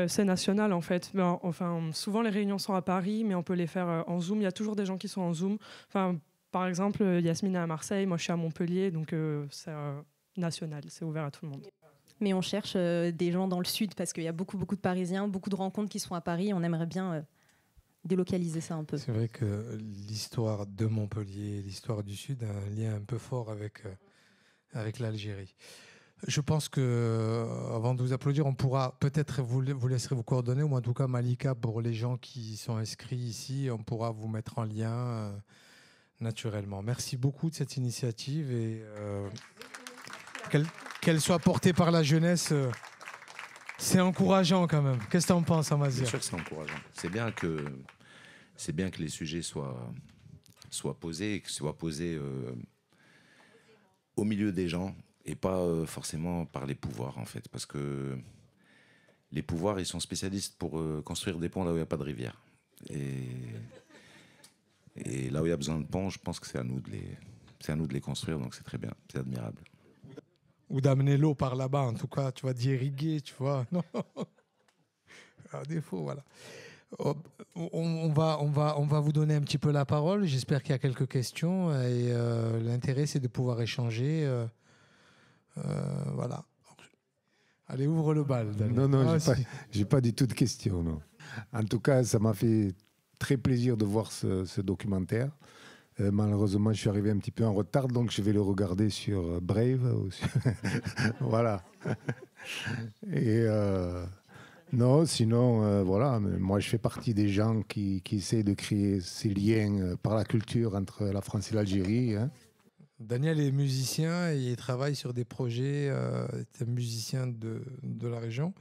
c'est national en fait. Ben, enfin, souvent les réunions sont à Paris, mais on peut les faire en Zoom. Il y a toujours des gens qui sont en Zoom. Enfin, par exemple, Yasmine est à Marseille, moi je suis à Montpellier, donc c'est national, c'est ouvert à tout le monde. Mais on cherche des gens dans le sud parce qu'il y a beaucoup beaucoup de Parisiens, beaucoup de rencontres qui sont à Paris. On aimerait bien délocaliser ça un peu. C'est vrai que l'histoire de Montpellier, l'histoire du Sud, a un lien un peu fort avec, euh, avec l'Algérie. Je pense que, euh, avant de vous applaudir, on pourra peut-être vous, vous laisserez vous coordonner, ou en tout cas Malika, pour les gens qui sont inscrits ici, on pourra vous mettre en lien euh, naturellement. Merci beaucoup de cette initiative et qu'elle soit portée par la jeunesse. C'est encourageant quand même. Qu'est-ce que tu en penses, Amazia Bien sûr que c'est encourageant. C'est bien que, c'est bien que les sujets soient, soient posés que soient posés posé euh, au milieu des gens et pas euh, forcément par les pouvoirs, en fait. Parce que les pouvoirs, ils sont spécialistes pour euh, construire des ponts là où il n'y a pas de rivière. Et, et là où il y a besoin de ponts, je pense que c'est à nous de les, c'est à nous de les construire, donc c'est très bien, c'est admirable ou d'amener l'eau par là-bas, en tout cas, tu vois, d'irriguer, tu vois. Non. défaut, voilà. On, va, on, va, on va vous donner un petit peu la parole. J'espère qu'il y a quelques questions. Et euh, l'intérêt, c'est de pouvoir échanger. Euh, euh, voilà. Allez, ouvre le bal. Non, non, ah, je n'ai pas, du tout de questions. En tout cas, ça m'a fait très plaisir de voir ce documentaire. Euh, malheureusement, je suis arrivé un petit peu en retard, donc je vais le regarder sur euh, Brave. Euh, voilà. Et non, sinon, voilà, moi je fais partie des gens qui, qui essaient de créer ces liens par la culture entre la France et l'Algérie. Hein. Daniel est musicien et il travaille sur des projets. c'est un musicien de, de, la région.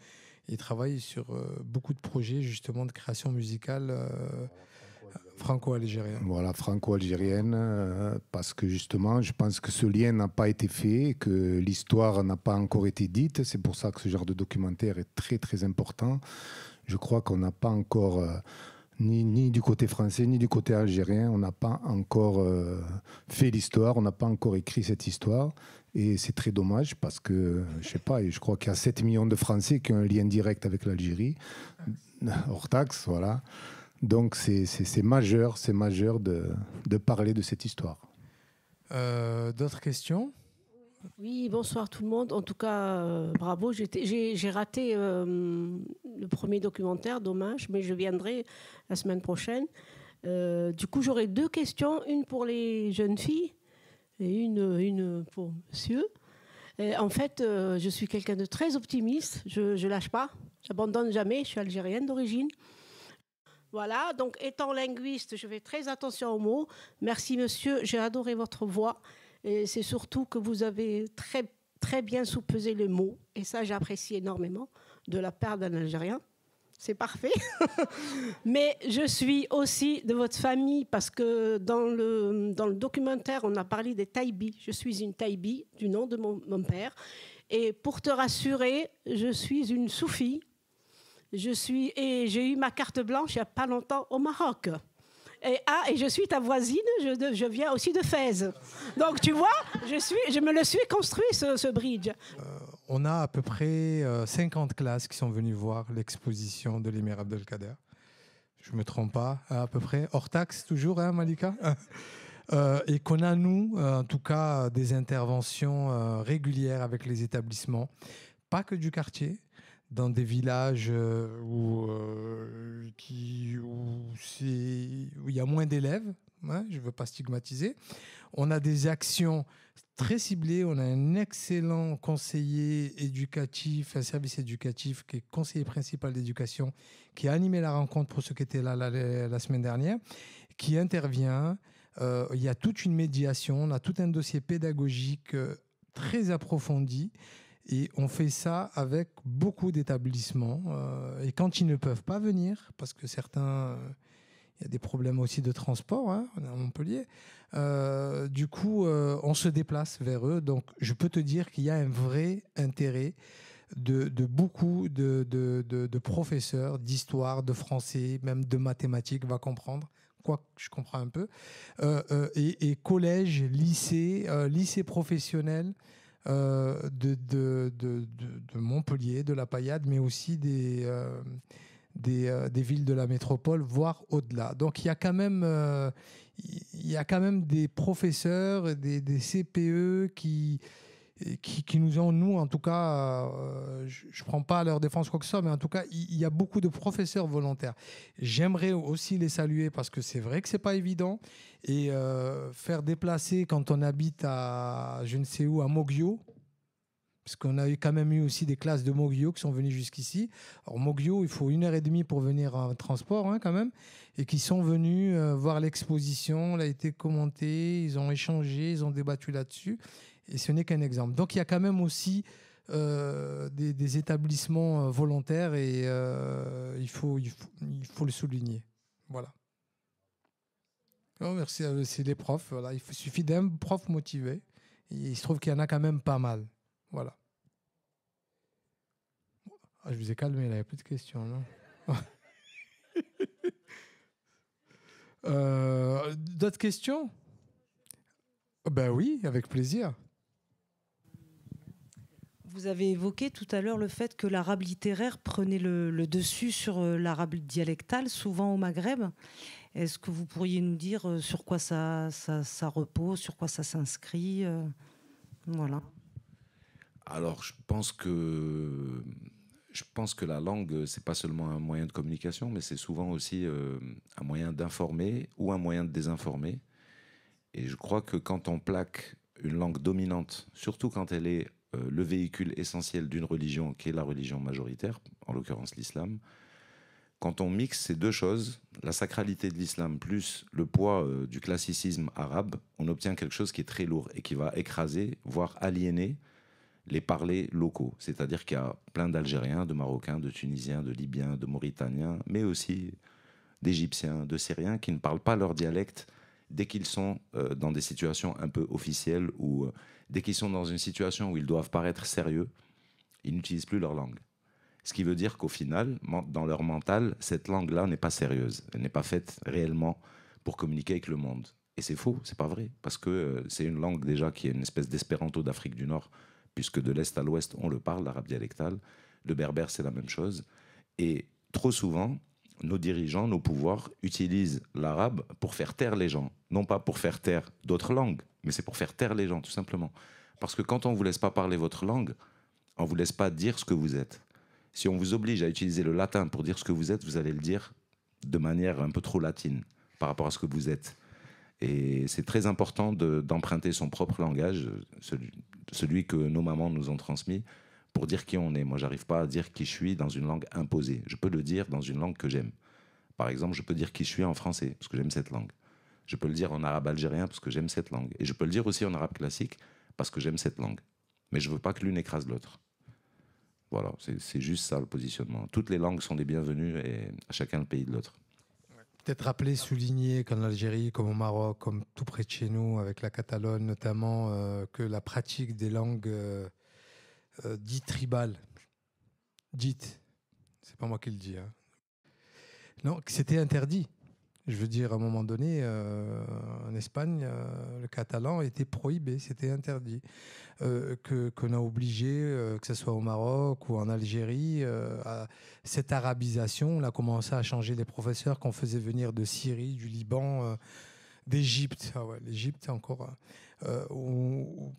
Il travaille sur beaucoup de projets justement de création musicale Franco-algérienne. Voilà, franco-algérienne, euh, parce que justement, je pense que ce lien n'a pas été fait, que l'histoire n'a pas encore été dite. C'est pour ça que ce genre de documentaire est très, très important. Je crois qu'on n'a pas encore, euh, ni, du côté français, ni du côté algérien, on n'a pas encore euh, fait l'histoire, on n'a pas encore écrit cette histoire. Et c'est très dommage parce que, je sais pas, je crois qu'il y a 7 millions de Français qui ont un lien direct avec l'Algérie, hors taxe, voilà. Donc c'est majeur, c'est majeur de, de, parler de cette histoire. Euh, d'autres questions Oui, bonsoir tout le monde. En tout cas, euh, bravo. J'ai raté euh, le premier documentaire, dommage, mais je viendrai la semaine prochaine. du coup, j'aurai deux questions, une pour les jeunes filles et une, une pour monsieur. en fait, je suis quelqu'un de très optimiste, je ne lâche pas, j'abandonne jamais, je suis algérienne d'origine. Voilà, donc étant linguiste, je fais très attention aux mots. Merci monsieur, j'ai adoré votre voix. Et c'est surtout que vous avez très, très bien sous-pesé les mots. Et ça, j'apprécie énormément de la part d'un Algérien. C'est parfait. Mais je suis aussi de votre famille parce que dans le, documentaire, on a parlé des Taïbis. Je suis une Taïbi du nom de mon, mon père. Et pour te rassurer, je suis une soufie je suis et j'ai eu ma carte blanche il n'y a pas longtemps au Maroc. Et, ah, et je suis ta voisine, je, je, viens aussi de Fès. Donc tu vois, je, suis, je me le suis construit, ce, ce bridge. Euh, on a à peu près 50 euh, classes qui sont venues voir l'exposition de l'émir Abdelkader. Je ne me trompe pas, hein, à peu près. Hors taxe toujours, hein, Malika euh, Et qu'on a, nous, en tout cas, des interventions régulières avec les établissements, pas que du quartier, dans des villages euh, euh, où, il y a moins d'élèves, hein, je ne veux pas stigmatiser. On a des actions très ciblées, on a un excellent conseiller éducatif, un service éducatif qui est conseiller principal d'éducation, qui a animé la rencontre pour ceux qui étaient là la, semaine dernière, qui intervient. Euh, il y a toute une médiation, on a tout un dossier pédagogique très approfondi. Et on fait ça avec beaucoup d'établissements. Euh, et quand ils ne peuvent pas venir, parce que certains, euh, il y a des problèmes aussi de transport hein, à Montpellier, euh, du coup, on se déplace vers eux. Donc, je peux te dire qu'il y a un vrai intérêt de, beaucoup de, professeurs d'histoire, de français, même de mathématiques, va comprendre quoi je comprends un peu, et, et, collège, lycée, lycée professionnel, euh, de, de, Montpellier, de la Paillade, mais aussi des, euh, euh, des, villes de la métropole, voire au-delà. Donc il y a quand même, y a quand même des professeurs, des CPE qui qui, nous ont, nous en tout cas, euh, je ne prends pas à leur défense quoi que ce soit, mais en tout cas, il y, a beaucoup de professeurs volontaires. J'aimerais aussi les saluer parce que c'est vrai que ce n'est pas évident. Et euh, faire déplacer quand on habite à je ne sais où, à Mogio, parce qu'on a eu quand même eu aussi des classes de Mogio qui sont venues jusqu'ici. Alors Mogio, il faut une heure et demie pour venir en transport hein, quand même, et qui sont venus euh, voir l'exposition, elle a été commentée, ils ont échangé, ils ont débattu là-dessus. Et ce n'est qu'un exemple. Donc il y a quand même aussi euh, des, établissements euh, volontaires et euh, il, faut, le souligner. Voilà. Oh, merci, c'est les profs. Il suffit d'un prof motivé. il se trouve qu'il y en a quand même pas mal. Voilà. Ah, je vous ai calmé, il n'y a plus de questions. D'autres questions Ben oui, avec plaisir. Vous avez évoqué tout à l'heure le fait que l'arabe littéraire prenait le, dessus sur euh, l'arabe dialectal, souvent au Maghreb. Est-ce que vous pourriez nous dire euh, sur quoi ça, ça, repose, sur quoi ça s'inscrit euh, Voilà. Alors, je pense que je pense que la langue, c'est pas seulement un moyen de communication, mais c'est souvent aussi un moyen d'informer ou un moyen de désinformer. Et je crois que quand on plaque une langue dominante, surtout quand elle est euh, le véhicule essentiel d'une religion qui est la religion majoritaire, en l'occurrence l'islam, quand on mixe ces deux choses, la sacralité de l'islam plus le poids euh, du classicisme arabe, on obtient quelque chose qui est très lourd et qui va écraser, voire aliéner les parlers locaux. C'est-à-dire qu'il y a plein d'Algériens, de Marocains, de Tunisiens, de Libyens, de Mauritaniens, mais aussi d'Égyptiens, de Syriens qui ne parlent pas leur dialecte dès qu'ils sont euh, dans des situations un peu officielles ou dès qu'ils sont dans une situation où ils doivent paraître sérieux, ils n'utilisent plus leur langue. Ce qui veut dire qu'au final, dans leur mental, cette langue-là n'est pas sérieuse. Elle n'est pas faite réellement pour communiquer avec le monde. Et c'est faux, c'est pas vrai. Parce que euh, c'est une langue déjà qui est une espèce d'espéranto d'Afrique du Nord, puisque de l'Est à l'Ouest, on le parle, l'arabe dialectal. Le berbère, c'est la même chose. Et trop souvent, nos dirigeants, nos pouvoirs utilisent l'arabe pour faire taire les gens, non pas pour faire taire d'autres langues. Mais c'est pour faire taire les gens, tout simplement. Parce que quand on ne vous laisse pas parler votre langue, on ne vous laisse pas dire ce que vous êtes. Si on vous oblige à utiliser le latin pour dire ce que vous êtes, vous allez le dire de manière un peu trop latine par rapport à ce que vous êtes. Et c'est très important d'emprunter son propre langage, celui, que nos mamans nous ont transmis, pour dire qui on est. Moi, j'arrive pas à dire qui je suis dans une langue imposée. Je peux le dire dans une langue que j'aime. Par exemple, je peux dire qui je suis en français, parce que j'aime cette langue. Je peux le dire en arabe algérien parce que j'aime cette langue. Et je peux le dire aussi en arabe classique parce que j'aime cette langue. Mais je ne veux pas que l'une écrase l'autre. Voilà, c'est juste ça le positionnement. Toutes les langues sont des bienvenues et à chacun le pays de l'autre. Peut-être rappeler, souligner qu'en Algérie, comme au Maroc, comme tout près de chez nous, avec la Catalogne notamment, euh, que la pratique des langues euh, euh, dites tribales, dites, c'est pas moi qui le dis, hein. non, que c'était interdit. Je veux dire, à un moment donné, euh, en Espagne, euh, le catalan était prohibé, c'était interdit. Euh, que qu'on a obligé, que ce soit au Maroc ou en Algérie, à cette arabisation, on a commencé à changer les professeurs qu'on faisait venir de Syrie, du Liban d'Égypte, ah l'Égypte encore,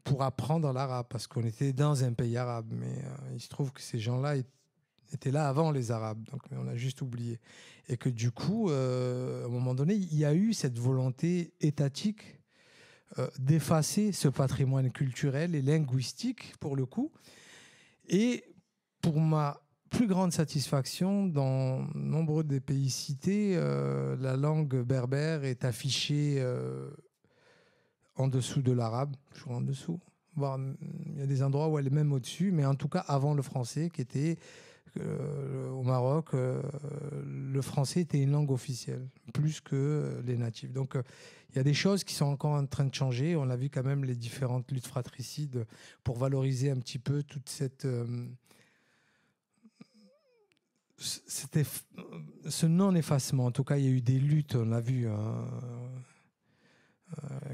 pour apprendre l'arabe, parce qu'on était dans un pays arabe, mais il se trouve que ces gens-là était là avant les Arabes, donc on a juste oublié. Et que du coup, euh, à un moment donné, il y a eu cette volonté étatique euh, d'effacer ce patrimoine culturel et linguistique, pour le coup. Et pour ma plus grande satisfaction, dans nombreux des pays cités, euh, la langue berbère est affichée en dessous de l'arabe, toujours en dessous. il y a des endroits où elle est même au-dessus, mais en tout cas avant le français, qui était euh, au Maroc, euh, le français était une langue officielle, plus que les natifs. Donc euh, il y a des choses qui sont encore en train de changer. On a vu quand même les différentes luttes fratricides pour valoriser un petit peu toute cette... c'était ce non-effacement. En tout cas, il y a eu des luttes, on l'a vu. Hein,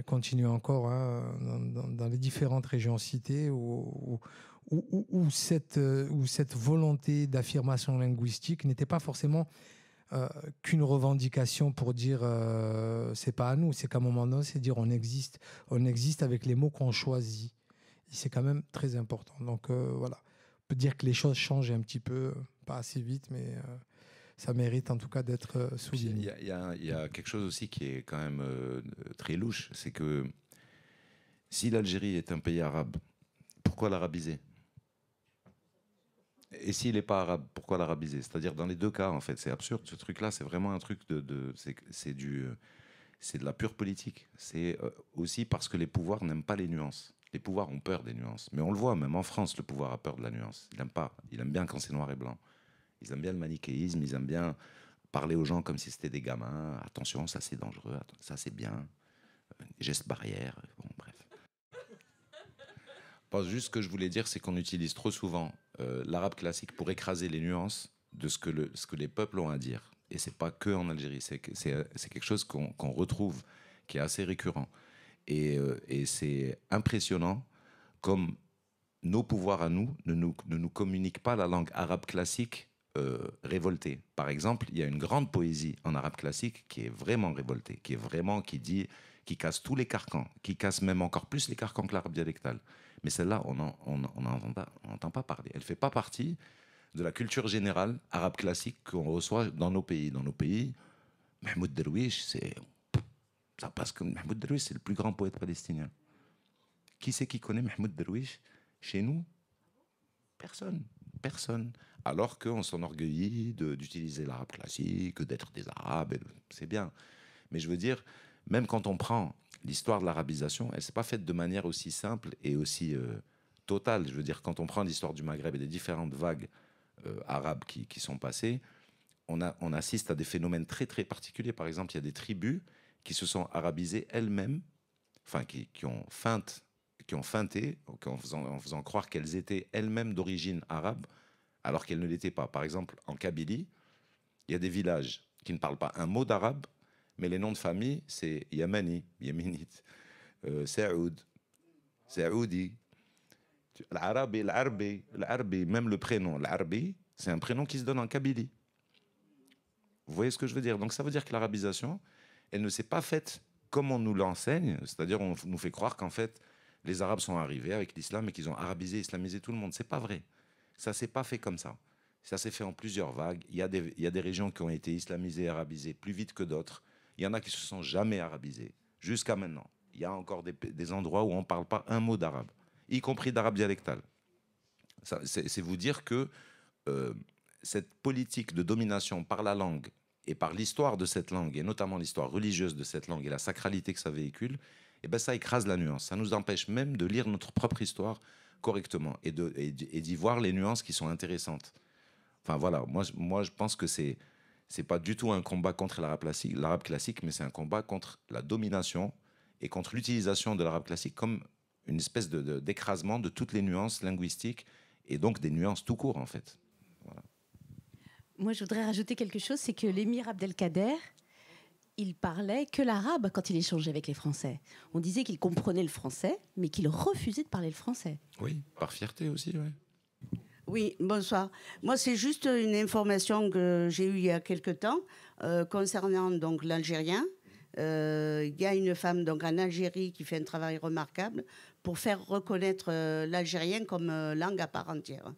continue encore hein, dans, les différentes régions citées où où, cette, euh, ou cette volonté d'affirmation linguistique n'était pas forcément euh, qu'une revendication pour dire euh, c'est pas à nous, c'est qu'à un moment donné, c'est dire on existe, on existe avec les mots qu'on choisit. C'est quand même très important. Donc euh, voilà, on peut dire que les choses changent un petit peu, pas assez vite, mais ça mérite en tout cas d'être souligné. Il y, a quelque chose aussi qui est quand même très louche, c'est que si l'Algérie est un pays arabe, pourquoi l'arabiser et s'il n'est pas arabe, pourquoi l'arabiser C'est-à-dire dans les deux cas, en fait, c'est absurde. Ce truc-là, c'est vraiment un truc de, euh, c'est de la pure politique. C'est euh, aussi parce que les pouvoirs n'aiment pas les nuances. Les pouvoirs ont peur des nuances. Mais on le voit, même en France, le pouvoir a peur de la nuance. Il n'aime pas. Il aime bien quand c'est noir et blanc. Ils aiment bien le manichéisme. Ils aiment bien parler aux gens comme si c'était des gamins. Attention, ça c'est dangereux. Ça c'est bien. Euh, Geste barrière, Bon, bref. Juste juste que je voulais dire, c'est qu'on utilise trop souvent euh, l'arabe classique pour écraser les nuances de ce que, les peuples ont à dire. Et c'est pas que en Algérie, c'est euh, quelque chose qu'on retrouve, qui est assez récurrent. Euh, et, c'est impressionnant comme nos pouvoirs à nous ne nous, communiquent pas la langue arabe classique révoltée. Par exemple, il y a une grande poésie en arabe classique qui est vraiment révoltée, qui est vraiment qui dit qui casse tous les carcans, qui casse même encore plus les carcans que l'arabe dialectal. Mais celle-là, on n'entend on, entend pas, parler. Elle ne fait pas partie de la culture générale arabe classique qu'on reçoit dans nos pays. Dans nos pays, Mahmoud Darwish, c'est. Ça passe comme. Mahmoud Darwish, c'est le plus grand poète palestinien. Qui c'est qui connaît Mahmoud Darwish chez nous Personne. Personne. Alors qu'on s'enorgueillit d'utiliser l'arabe classique, d'être des arabes. C'est bien. Mais je veux dire, même quand on prend l'histoire de l'arabisation, elle s'est pas faite de manière aussi simple et aussi euh, totale. Je veux dire, quand on prend l'histoire du Maghreb et des différentes vagues euh, arabes qui, sont passées, on, on assiste à des phénomènes très très particuliers. Par exemple, il y a des tribus qui se sont arabisées elles-mêmes, enfin qui, ont feinte, qui ont feinté, en faisant, en faisant croire qu'elles étaient elles-mêmes d'origine arabe, alors qu'elles ne l'étaient pas. Par exemple, en Kabylie, il y a des villages qui ne parlent pas un mot d'arabe, mais les noms de famille, c'est Yamani, Yéménite, euh, Saoud, Saoudi, l'Arabie, l'Arbi, même le prénom, L'Arbi, c'est un prénom qui se donne en Kabylie. Vous voyez ce que je veux dire Donc ça veut dire que l'arabisation, elle ne s'est pas faite comme on nous l'enseigne, c'est-à-dire on nous fait croire qu'en fait, les Arabes sont arrivés avec l'islam et qu'ils ont arabisé, islamisé tout le monde. C'est pas vrai. Ça s'est pas fait comme ça. Ça s'est fait en plusieurs vagues. Il y, a des, il y a des régions qui ont été islamisées, arabisées plus vite que d'autres. Il y en a qui se sont jamais arabisés, jusqu'à maintenant. Il y a encore des, endroits où on ne parle pas un mot d'arabe, y compris d'arabe dialectal. C'est vous dire que euh, cette politique de domination par la langue et par l'histoire de cette langue, et notamment l'histoire religieuse de cette langue et la sacralité que ça véhicule, eh ben ça écrase la nuance. Ça nous empêche même de lire notre propre histoire correctement et d'y et, voir les nuances qui sont intéressantes. Enfin voilà, moi, moi je pense que c'est c'est pas du tout un combat contre l'arabe classique, mais c'est un combat contre la domination et contre l'utilisation de l'arabe classique comme une espèce d'écrasement de, toutes les nuances linguistiques et donc des nuances tout court en fait. Moi, je voudrais rajouter quelque chose, c'est que l'émir Abdelkader, il parlait que l'arabe quand il échangeait avec les Français. On disait qu'il comprenait le français, mais qu'il refusait de parler le français. Oui, par fierté aussi, oui. Oui, bonsoir. Moi, c'est juste une information que j'ai eue il y a quelque temps euh, concernant donc l'Algérien. Euh, il y a une femme donc en Algérie qui fait un travail remarquable pour faire reconnaître euh, l'algérien comme langue à part entière.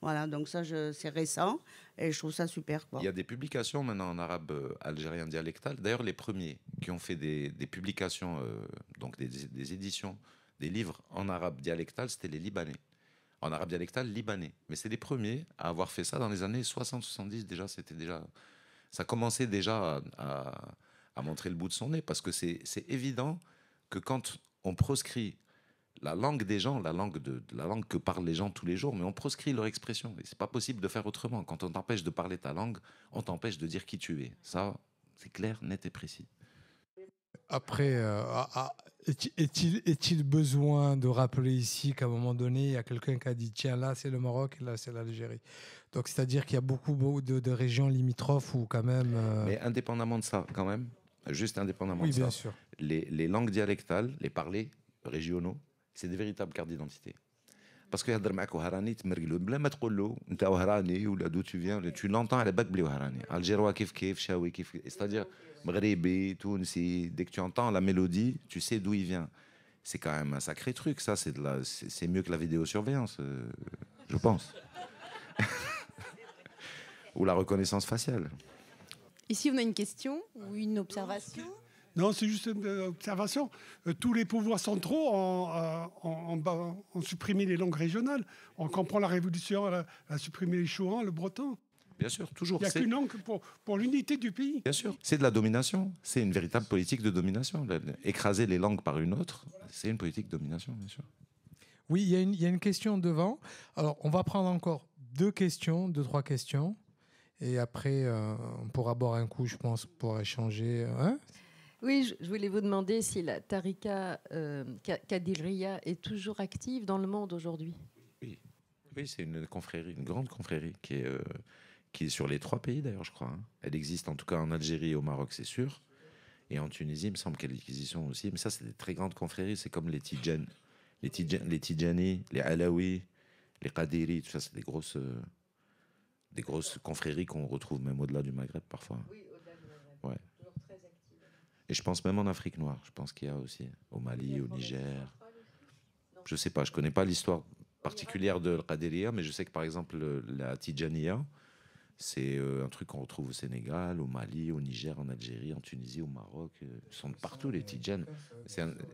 Voilà, donc ça, c'est récent et je trouve ça super. Il y a des publications maintenant en arabe algérien dialectal. D'ailleurs, les premiers qui ont fait des, publications, donc des, des, éditions, des livres en arabe dialectal, c'était les Libanais en arabe dialectal libanais. Mais c'est les premiers à avoir fait ça dans les années 60-70 déjà. C'était déjà, ça commençait déjà à, montrer le bout de son nez parce que c'est évident que quand on proscrit la langue des gens, la langue, de, la langue que parlent les gens tous les jours, mais on proscrit leur expression. Et c'est pas possible de faire autrement. Quand on t'empêche de parler ta langue, on t'empêche de dire qui tu es. Ça, c'est clair, net et précis. Après, euh, est-il besoin de rappeler ici qu'à un moment donné, il y a quelqu'un qui a dit tiens, là c'est le Maroc et là c'est l'Algérie Donc c'est-à-dire qu'il y a beaucoup de, régions limitrophes ou quand même. Euh, Mais indépendamment de ça, quand même, juste indépendamment de ça, Les, langues dialectales, les parler régionaux, c'est des véritables cartes d'identité parce que il parle avec oharani il te mergue le plein mais tu dis le nta oharani ou là tu viens et tu l'entends à bac blouharani algérois kif kif chaoui kif c'est dire que tu entends la mélodie tu sais d'où il vient c'est quand même un sacré truc ça c'est de la c'est mieux que la vidéo surveillance euh, je pense ou la reconnaissance faciale Ici on a une question ou une observation non, c'est juste une euh, observation. Euh, tous les pouvoirs centraux euh, ont, supprimé les langues régionales. On comprend la Révolution, elle a, supprimé les chouans, le breton. Bien sûr, toujours. Il n'y a qu'une langue pour, pour l'unité du pays. Bien sûr, c'est de la domination. C'est une véritable politique de domination. Écraser les langues par une autre, c'est une politique de domination, bien sûr. Oui, il y, a une question devant. Alors, on va prendre encore deux questions, deux, trois questions. Et après, on pourra boire un coup, je pense, pour échanger. Hein oui, je voulais vous demander si la Tarika euh, est toujours active dans le monde aujourd'hui. Oui, c'est une confrérie, une grande confrérie qui est, euh, sur les trois pays d'ailleurs, je crois. Hein. Elle existe en tout cas en Algérie et au Maroc, c'est sûr. Et en Tunisie, il me semble qu'elle existe aussi. Mais ça, c'est des très grandes confréries. C'est comme les Tijani, les, les Tidjani, les Alaouis, les Kadiri. tout ça, c'est des grosses, euh, des grosses confréries qu'on retrouve même au-delà du Maghreb parfois. Oui, au-delà du Maghreb. Et je pense même en Afrique noire, je pense qu'il y a aussi, au Mali, au Niger. Je ne sais pas, je ne connais pas l'histoire particulière de al mais je sais que par exemple la Tijaniya, c'est euh, un truc qu'on retrouve au Sénégal, au Mali, au Niger, en Algérie, en Tunisie, au Maroc. Euh, ils sont partout les Tidjanes.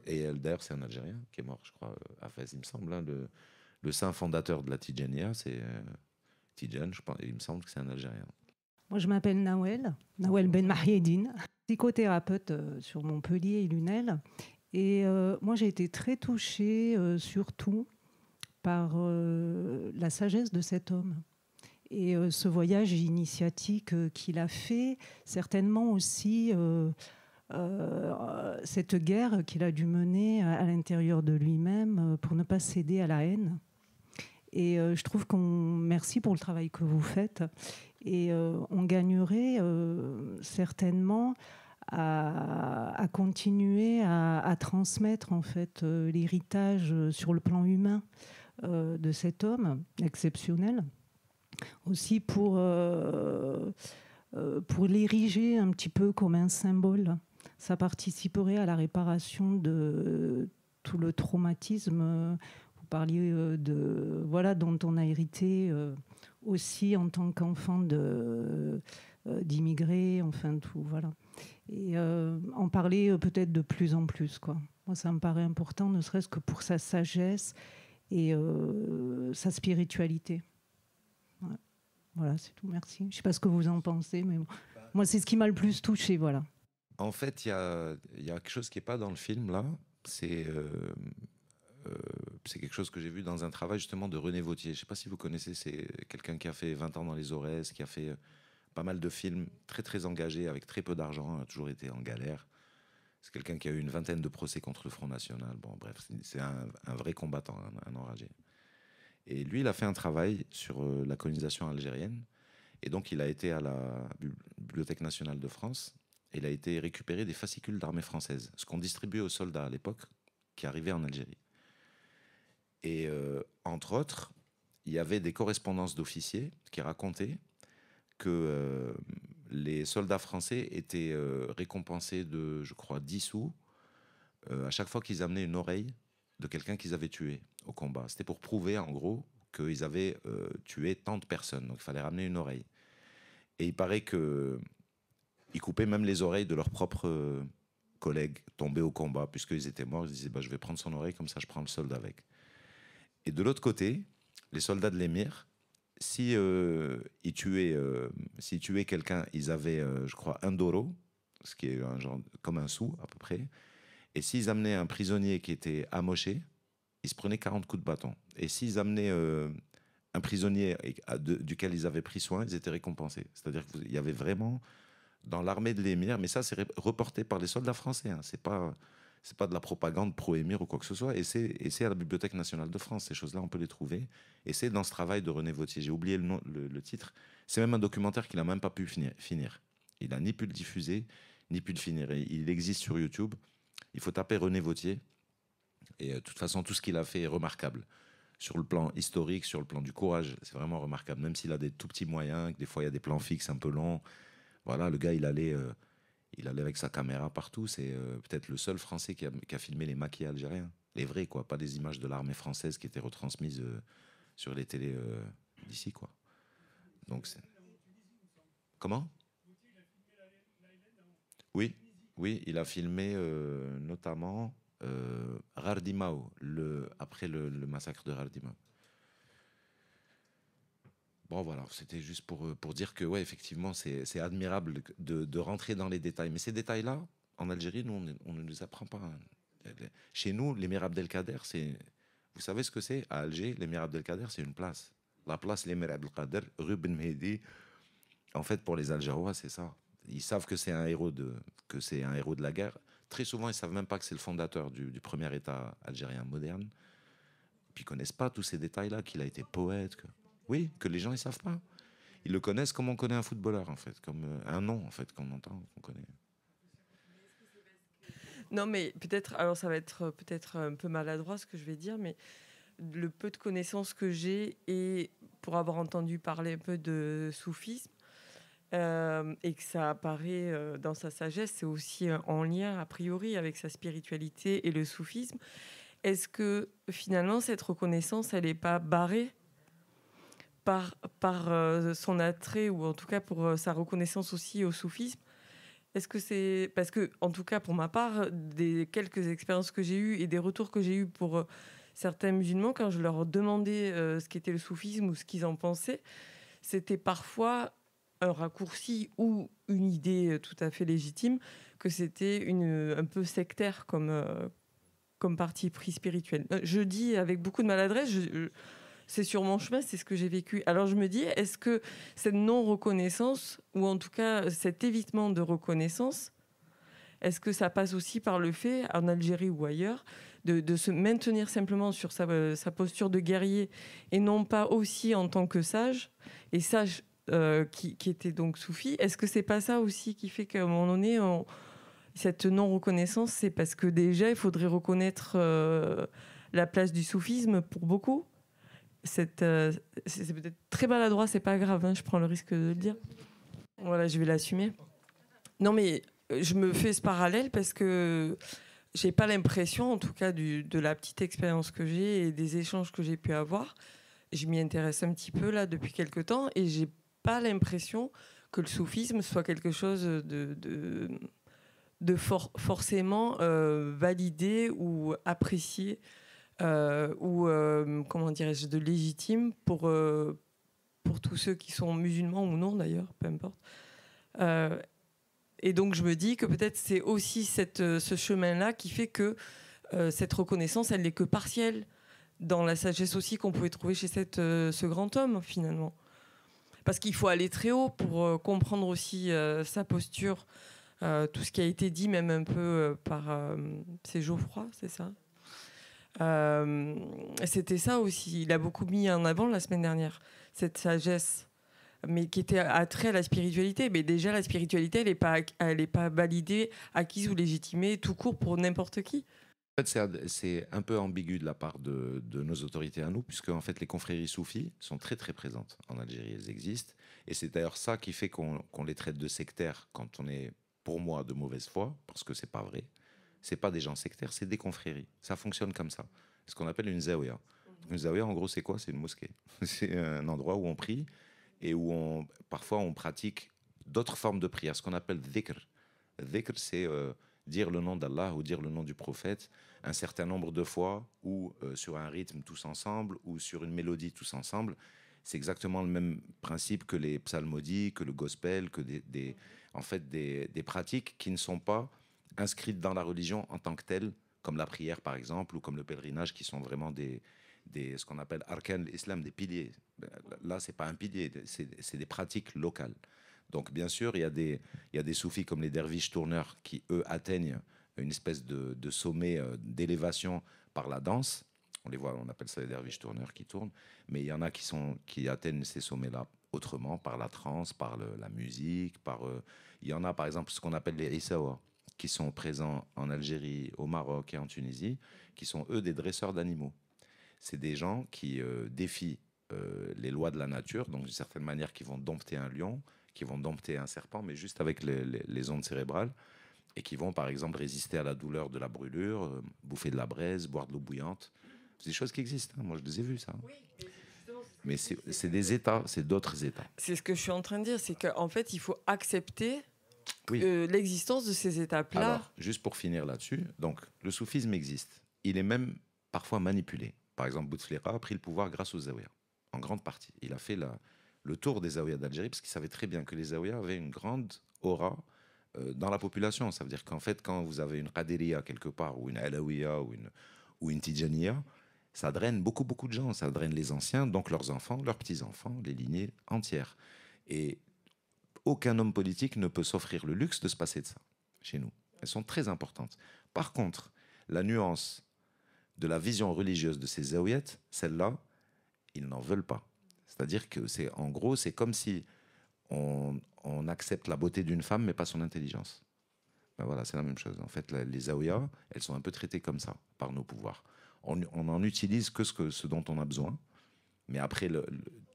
et d'ailleurs, c'est un Algérien qui est mort, je crois, euh, à Fès, il me semble. Hein, le, saint fondateur de la Tidjania, c'est Tijan, je pense, il me semble que c'est un Algérien. Moi, je m'appelle Nawel, Nawel Ben Mahieddine psychothérapeute euh, sur Montpellier et Lunel. Et euh, moi, j'ai été très touchée euh, surtout par la sagesse de cet homme. Et ce voyage initiatique qu'il a fait, certainement aussi cette guerre qu'il a dû mener à l'intérieur de lui-même pour ne pas céder à la haine. Et euh, je trouve qu'on merci pour le travail que vous faites. Et euh, on gagnerait euh, certainement à, continuer à, transmettre en fait l'héritage sur le plan humain de cet homme exceptionnel, aussi pour, pour l'ériger un petit peu comme un symbole. Ça participerait à la réparation de tout le traumatisme parler euh, de voilà dont on a hérité euh, aussi en tant qu'enfant de euh, d'immigrés, enfin tout voilà. Et en parler peut-être de plus en plus quoi. Moi ça me paraît important, ne serait-ce que pour sa sagesse et sa spiritualité. Voilà, c'est tout, merci. Je ne sais pas ce que vous en pensez, mais moi, c'est ce qui m'a le plus touché, voilà. En fait, il y a, quelque chose qui n'est pas dans le film, là. C'est euh, c'est quelque chose que j'ai vu dans un travail justement de René Vautier. Je ne sais pas si vous connaissez, c'est quelqu'un qui a fait 20 ans dans les Aurès, qui a fait euh, pas mal de films, très très engagé, avec très peu d'argent, hein, a toujours été en galère. C'est quelqu'un qui a eu une vingtaine de procès contre le Front National. Bon, bref, c'est un, vrai combattant, un, enragé. Et lui, il a fait un travail sur euh, la colonisation algérienne. Et donc, il a été à la Bibliothèque nationale de France. Et il a été récupérer des fascicules d'armée française, ce qu'on distribuait aux soldats à l'époque qui arrivaient en Algérie. Et euh, entre autres, il y avait des correspondances d'officiers qui racontaient que euh, les soldats français étaient euh, récompensés de, je crois, 10 sous à chaque fois qu'ils amenaient une oreille de quelqu'un qu'ils avaient tué au combat. C'était pour prouver, en gros, qu'ils avaient tué tant de personnes. Donc il fallait ramener une oreille. Et il paraît que ils coupaient même les oreilles de leurs propres collègues tombés au combat, puisqu'ils étaient morts. Ils disaient bah, Je vais prendre son oreille, comme ça je prends le solde avec. Et de l'autre côté, les soldats de l'émir, si euh, ils tuaient, euh, si quelqu'un, ils avaient, euh, je crois, un doro, ce qui est un genre, comme un sou à peu près. Et s'ils amenaient un prisonnier qui était amoché, ils se prenaient 40 coups de bâton. Et s'ils amenaient un prisonnier duquel ils avaient pris soin, ils étaient récompensés. C'est-à-dire qu'il y avait vraiment dans l'armée de l'émir, mais ça c'est reporté par les soldats français. Hein. c'est pas c'est pas de la propagande pro-émir ou quoi que ce soit. Et c'est à la Bibliothèque nationale de France. Ces choses-là, on peut les trouver. Et c'est dans ce travail de René Vautier. J'ai oublié le, nom, le, titre. C'est même un documentaire qu'il n'a même pas pu finir, Il n'a ni pu le diffuser, ni pu le finir. il existe sur YouTube. Il faut taper René Vautier. Et euh, de toute façon, tout ce qu'il a fait est remarquable. Sur le plan historique, sur le plan du courage, c'est vraiment remarquable. Même s'il a des tout petits moyens, que des fois il y a des plans fixes un peu longs. Voilà, le gars, il allait. Euh, il allait avec sa caméra partout. C'est euh, peut-être le seul Français qui a, filmé les maquis algériens. Les vrais, quoi. Pas des images de l'armée française qui étaient retransmises euh, sur les télés euh, d'ici, quoi. Donc, Comment Oui, oui, il a filmé notamment Rardimao, après le, le massacre de Rardimao. Bon, voilà, c'était juste pour, euh, pour dire que, ouais, effectivement, c'est admirable de, rentrer dans les détails. Mais ces détails-là, en Algérie, nous, on, ne les apprend pas. Hein. Chez nous, l'émir Abdelkader, c'est. Vous savez ce que c'est À Alger, l'émir Abdelkader, c'est une place. La place l'émir Abdelkader, Ruben Mehdi. En fait, pour les Algérois, c'est ça. Ils savent que c'est un héros de que c'est un héros de la guerre. Très souvent, ils savent même pas que c'est le fondateur du, premier État algérien moderne. Puis connaissent pas tous ces détails-là, qu'il a été poète. Que... Oui, que les gens ne savent pas. Ils le connaissent comme on connaît un footballeur, en fait, comme euh, un nom, en fait, qu'on entend, qu'on connaît. Non, mais peut-être, alors ça va être euh, peut-être euh, un peu maladroit ce que je vais dire, mais le peu de connaissances que j'ai et pour avoir entendu parler un peu de soufisme, et que ça apparaît dans sa sagesse, c'est aussi en lien a priori avec sa spiritualité et le soufisme. Est-ce que finalement cette reconnaissance, elle n'est pas barrée par, euh, son attrait ou en tout cas pour euh, sa reconnaissance aussi au soufisme. Est-ce que c'est parce que en tout cas pour ma part des quelques expériences que j'ai eues et des retours que j'ai eus pour euh, certains musulmans quand je leur demandais ce qu'était le soufisme ou ce qu'ils en pensaient, c'était parfois un raccourci ou une idée tout à fait légitime que c'était une un peu sectaire comme comme parti pris spirituel. Je dis avec beaucoup de maladresse, c'est sur mon chemin, c'est ce que j'ai vécu. Alors je me dis, est-ce que cette non-reconnaissance, ou en tout cas cet évitement de reconnaissance, est-ce que ça passe aussi par le fait, en Algérie ou ailleurs, de, se maintenir simplement sur euh, sa, posture de guerrier et non pas aussi en tant que sage et sage euh, qui, était donc soufi Est-ce que c'est pas ça aussi qui fait qu'à un moment donné, cette non-reconnaissance, c'est parce que déjà, il faudrait reconnaître euh, la place du soufisme pour beaucoup euh, c'est peut-être très maladroit, c'est pas grave, hein, je prends le risque de le dire. Voilà, je vais l'assumer. Non, mais euh, je me fais ce parallèle parce que j'ai pas l'impression, en tout cas, de la petite expérience que j'ai et des échanges que j'ai pu avoir. Je m'y intéresse un petit peu là depuis quelque temps et j'ai pas l'impression que le soufisme soit quelque chose de, forcément euh, validé ou apprécié euh, ou euh, comment dirais-je de légitime pour euh, pour tous ceux qui sont musulmans ou non d'ailleurs, peu importe. et donc je me dis que peut-être c'est aussi cette, ce chemin-là qui fait que cette reconnaissance, elle n'est que partielle dans la sagesse aussi qu'on pouvait trouver chez cette, ce grand homme finalement. Parce qu'il faut aller très haut pour comprendre aussi sa posture, tout ce qui a été dit même un peu par ces Geoffroy, c'est ça euh, c'était ça aussi. Il a beaucoup mis en avant la semaine dernière, cette sagesse, mais qui était attrait à la spiritualité. Mais déjà, la spiritualité, elle n'est pas, elle pas validée, acquise ou légitimée tout court pour n'importe qui. En fait, c'est un peu ambigu de la part de, nos autorités à nous, puisque en fait, les confréries soufis sont très très présentes en Algérie. Elles existent. Et c'est d'ailleurs ça qui fait qu'on les traite de sectaires quand on est, pour moi, de mauvaise foi, parce que c'est pas vrai c'est pas des gens sectaires, c'est des confréries. Ça fonctionne comme ça. ce qu'on appelle une zaouia. Mhm. une zaouia, en gros, c'est quoi C'est une mosquée. c'est un endroit où on prie et où on, parfois on pratique d'autres formes de prière, ce qu'on appelle dhikr. Dhikr, c'est euh, dire le nom d'Allah ou dire le nom du prophète un certain nombre de fois ou euh, sur un rythme tous ensemble ou sur une mélodie tous ensemble. C'est exactement le même principe que les psalmodies, que le gospel, que des, en fait des, pratiques qui ne sont pas inscrites dans la religion en tant que telle, comme la prière par exemple, ou comme le pèlerinage, qui sont vraiment des, ce qu'on appelle arkan l'islam, des piliers. Là, c'est pas un pilier, c'est des pratiques locales. Donc bien sûr, il y, a des, y des soufis comme les derviches tourneurs qui, eux, atteignent une espèce de, sommet euh, d'élévation par la danse. On les voit, on appelle ça les derviches tourneurs qui tournent, mais il y en a qui, sont, qui atteignent ces sommets-là autrement, par la trance, par la musique, par... Euh, il y en a par exemple ce qu'on appelle les Issawa qui sont présents en Algérie, au Maroc et en Tunisie, qui sont eux des dresseurs d'animaux. C'est des gens qui euh, défient euh, les lois de la nature, donc d'une certaine manière qui vont dompter un lion, qui vont dompter un serpent, mais juste avec les, ondes cérébrales, et qui vont par exemple résister à la douleur de la brûlure, euh, bouffer de la braise, boire de l'eau bouillante. C'est des choses qui existent, hein. moi je les ai vues ça. mais c'est des États, c'est d'autres États. C'est ce que je suis en train de dire, c'est qu'en fait il faut accepter euh, l'existence de ces étapes-là. juste pour finir là-dessus, donc le soufisme existe. Il est même parfois manipulé. Par exemple, Bouteflika a pris le pouvoir grâce aux Zawiyas, en grande partie. Il a fait le tour des Zawiyas d'Algérie parce qu'il savait très bien que les Zawiyas avaient une grande aura euh, dans la population. Ça veut dire qu'en fait, quand vous avez une Qadiriya quelque part, ou une Alaouia, ou une, ou une ça draine beaucoup, beaucoup de gens. Ça draine les anciens, donc leurs enfants, leurs petits-enfants, les lignées entières. Et aucun homme politique ne peut s'offrir le luxe de se passer de ça, chez nous. Elles sont très importantes. Par contre, la nuance de la vision religieuse de ces zaouyettes, celle-là, ils n'en veulent pas. C'est-à-dire que c'est en gros, c'est comme si on, accepte la beauté d'une femme mais pas son intelligence. Ben voilà, c'est la même chose. En fait, les zaouias, elles sont un peu traitées comme ça par nos pouvoirs. On n'en utilise que ce, dont on a besoin, mais après,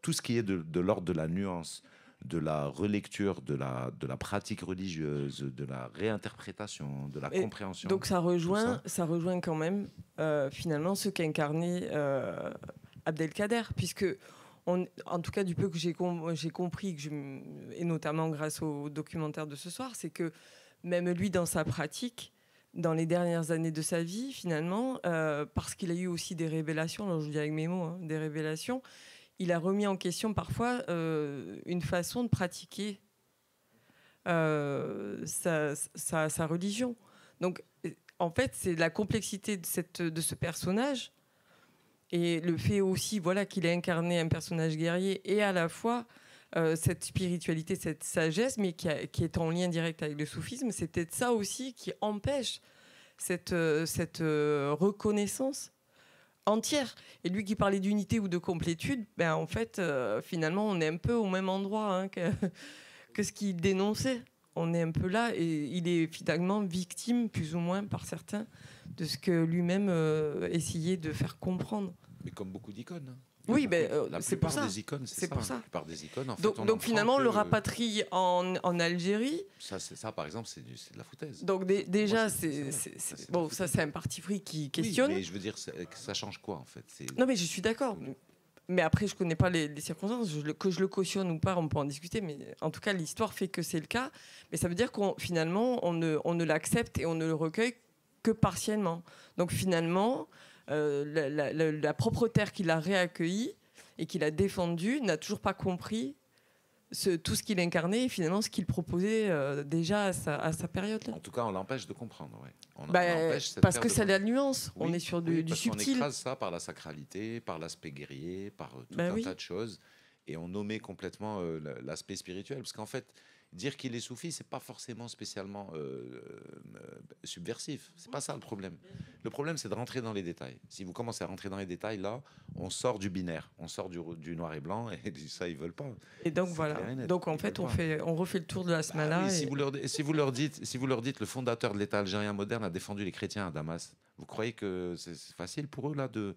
tout ce qui est de l'ordre de la nuance, de la relecture, de la, de la pratique religieuse, de la réinterprétation, de la compréhension. Donc ça rejoint, ça. rejoint quand même euh, finalement ce qu'incarnait euh, Abdelkader, puisque en tout cas du peu que j'ai compris, et notamment grâce au documentaire de ce soir, c'est que même lui dans sa pratique, dans les dernières années de sa vie, finalement, euh, parce qu'il a eu aussi des révélations, je vous dis avec mes mots, hein, des révélations, il a remis en question parfois euh, une façon de pratiquer euh, sa, religion. Donc, en fait, c'est la complexité de, ce personnage et le fait aussi voilà, qu'il a incarné un personnage guerrier et à la fois euh, cette spiritualité, cette sagesse, mais qui, est en lien direct avec le soufisme, c'est peut-être ça aussi qui empêche cette reconnaissance entière. Et lui qui parlait d'unité ou de complétude, ben en fait, euh, finalement, on est un peu au même endroit hein, que, ce qu'il dénonçait. On est un peu là et il est finalement victime, plus ou moins par certains, de ce que lui-même euh, essayait de faire comprendre. Mais comme beaucoup d'icônes. Hein. Oui, ben, c'est pour ça. C'est pour ça. La plupart des icônes, en fait, donc, finalement, le rapatrie en, en Algérie. Ça, ça, par exemple, c'est de la foutaise. Donc déjà, c'est bon, ça, c'est un parti pris qui questionne. mais je veux dire, ça, change quoi, en fait Non, mais je suis d'accord. Mais après, je connais pas les, circonstances. que je le cautionne ou pas, on peut en discuter. Mais en tout cas, l'histoire fait que c'est le cas. Mais ça veut dire qu'on finalement, on ne, on ne l'accepte et on ne le recueille que partiellement. Donc finalement. Euh, la, propre terre qu'il a réaccueilli et qu'il a défendu n'a toujours pas compris ce, tout ce qu'il incarnait et finalement ce qu'il proposait euh, déjà à sa, période. -là. En tout cas, on l'empêche de comprendre. Bah, parce que c'est la nuance, on est sur du, subtil. On écrase ça par la sacralité, par l'aspect guerrier, par euh, tout bah un tas de choses. Et on nommait complètement l'aspect spirituel. Parce qu'en fait, dire qu'il est soufi, c'est pas forcément spécialement euh, Ce euh, subversif. C'est pas ça le problème. Le problème, c'est de rentrer dans les détails. Si vous commencez à rentrer dans les détails, là, on sort du binaire, on sort du, du noir et blanc, et ça, ils veulent pas. Et donc voilà. Donc en fait, on fait, on refait le tour de la bah semaine là. si, vous leur, si vous leur dites, si vous leur dites, le fondateur de l'État algérien moderne a défendu les chrétiens à Damas. Vous croyez que c'est facile pour eux là de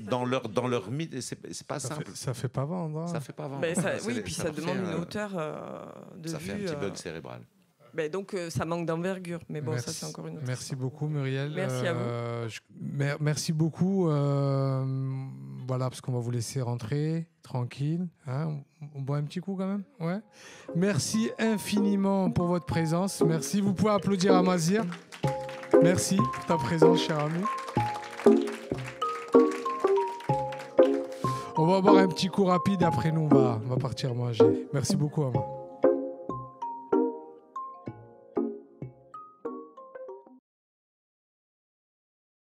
dans leur dans leur mythe. C'est pas ça simple. Fait, ça fait pas vendre. Hein. Ça fait pas vendre. ça, oui, puis ça, demande une hauteur de euh, de Ça fait un petit euh, bug cérébral. Ben donc euh, ça manque d'envergure, mais bon, merci, ça c'est encore une autre. Merci beaucoup Muriel. Merci à vous. merci beaucoup. voilà, parce qu'on va vous laisser rentrer tranquille. Hein. on, boit un petit coup quand même. Ouais. Merci infiniment pour votre présence. Merci. Vous pouvez applaudir à Merci pour ta présence, cher ami. On va avoir un petit coup rapide, après nous, on va, partir manger. Merci beaucoup, moi.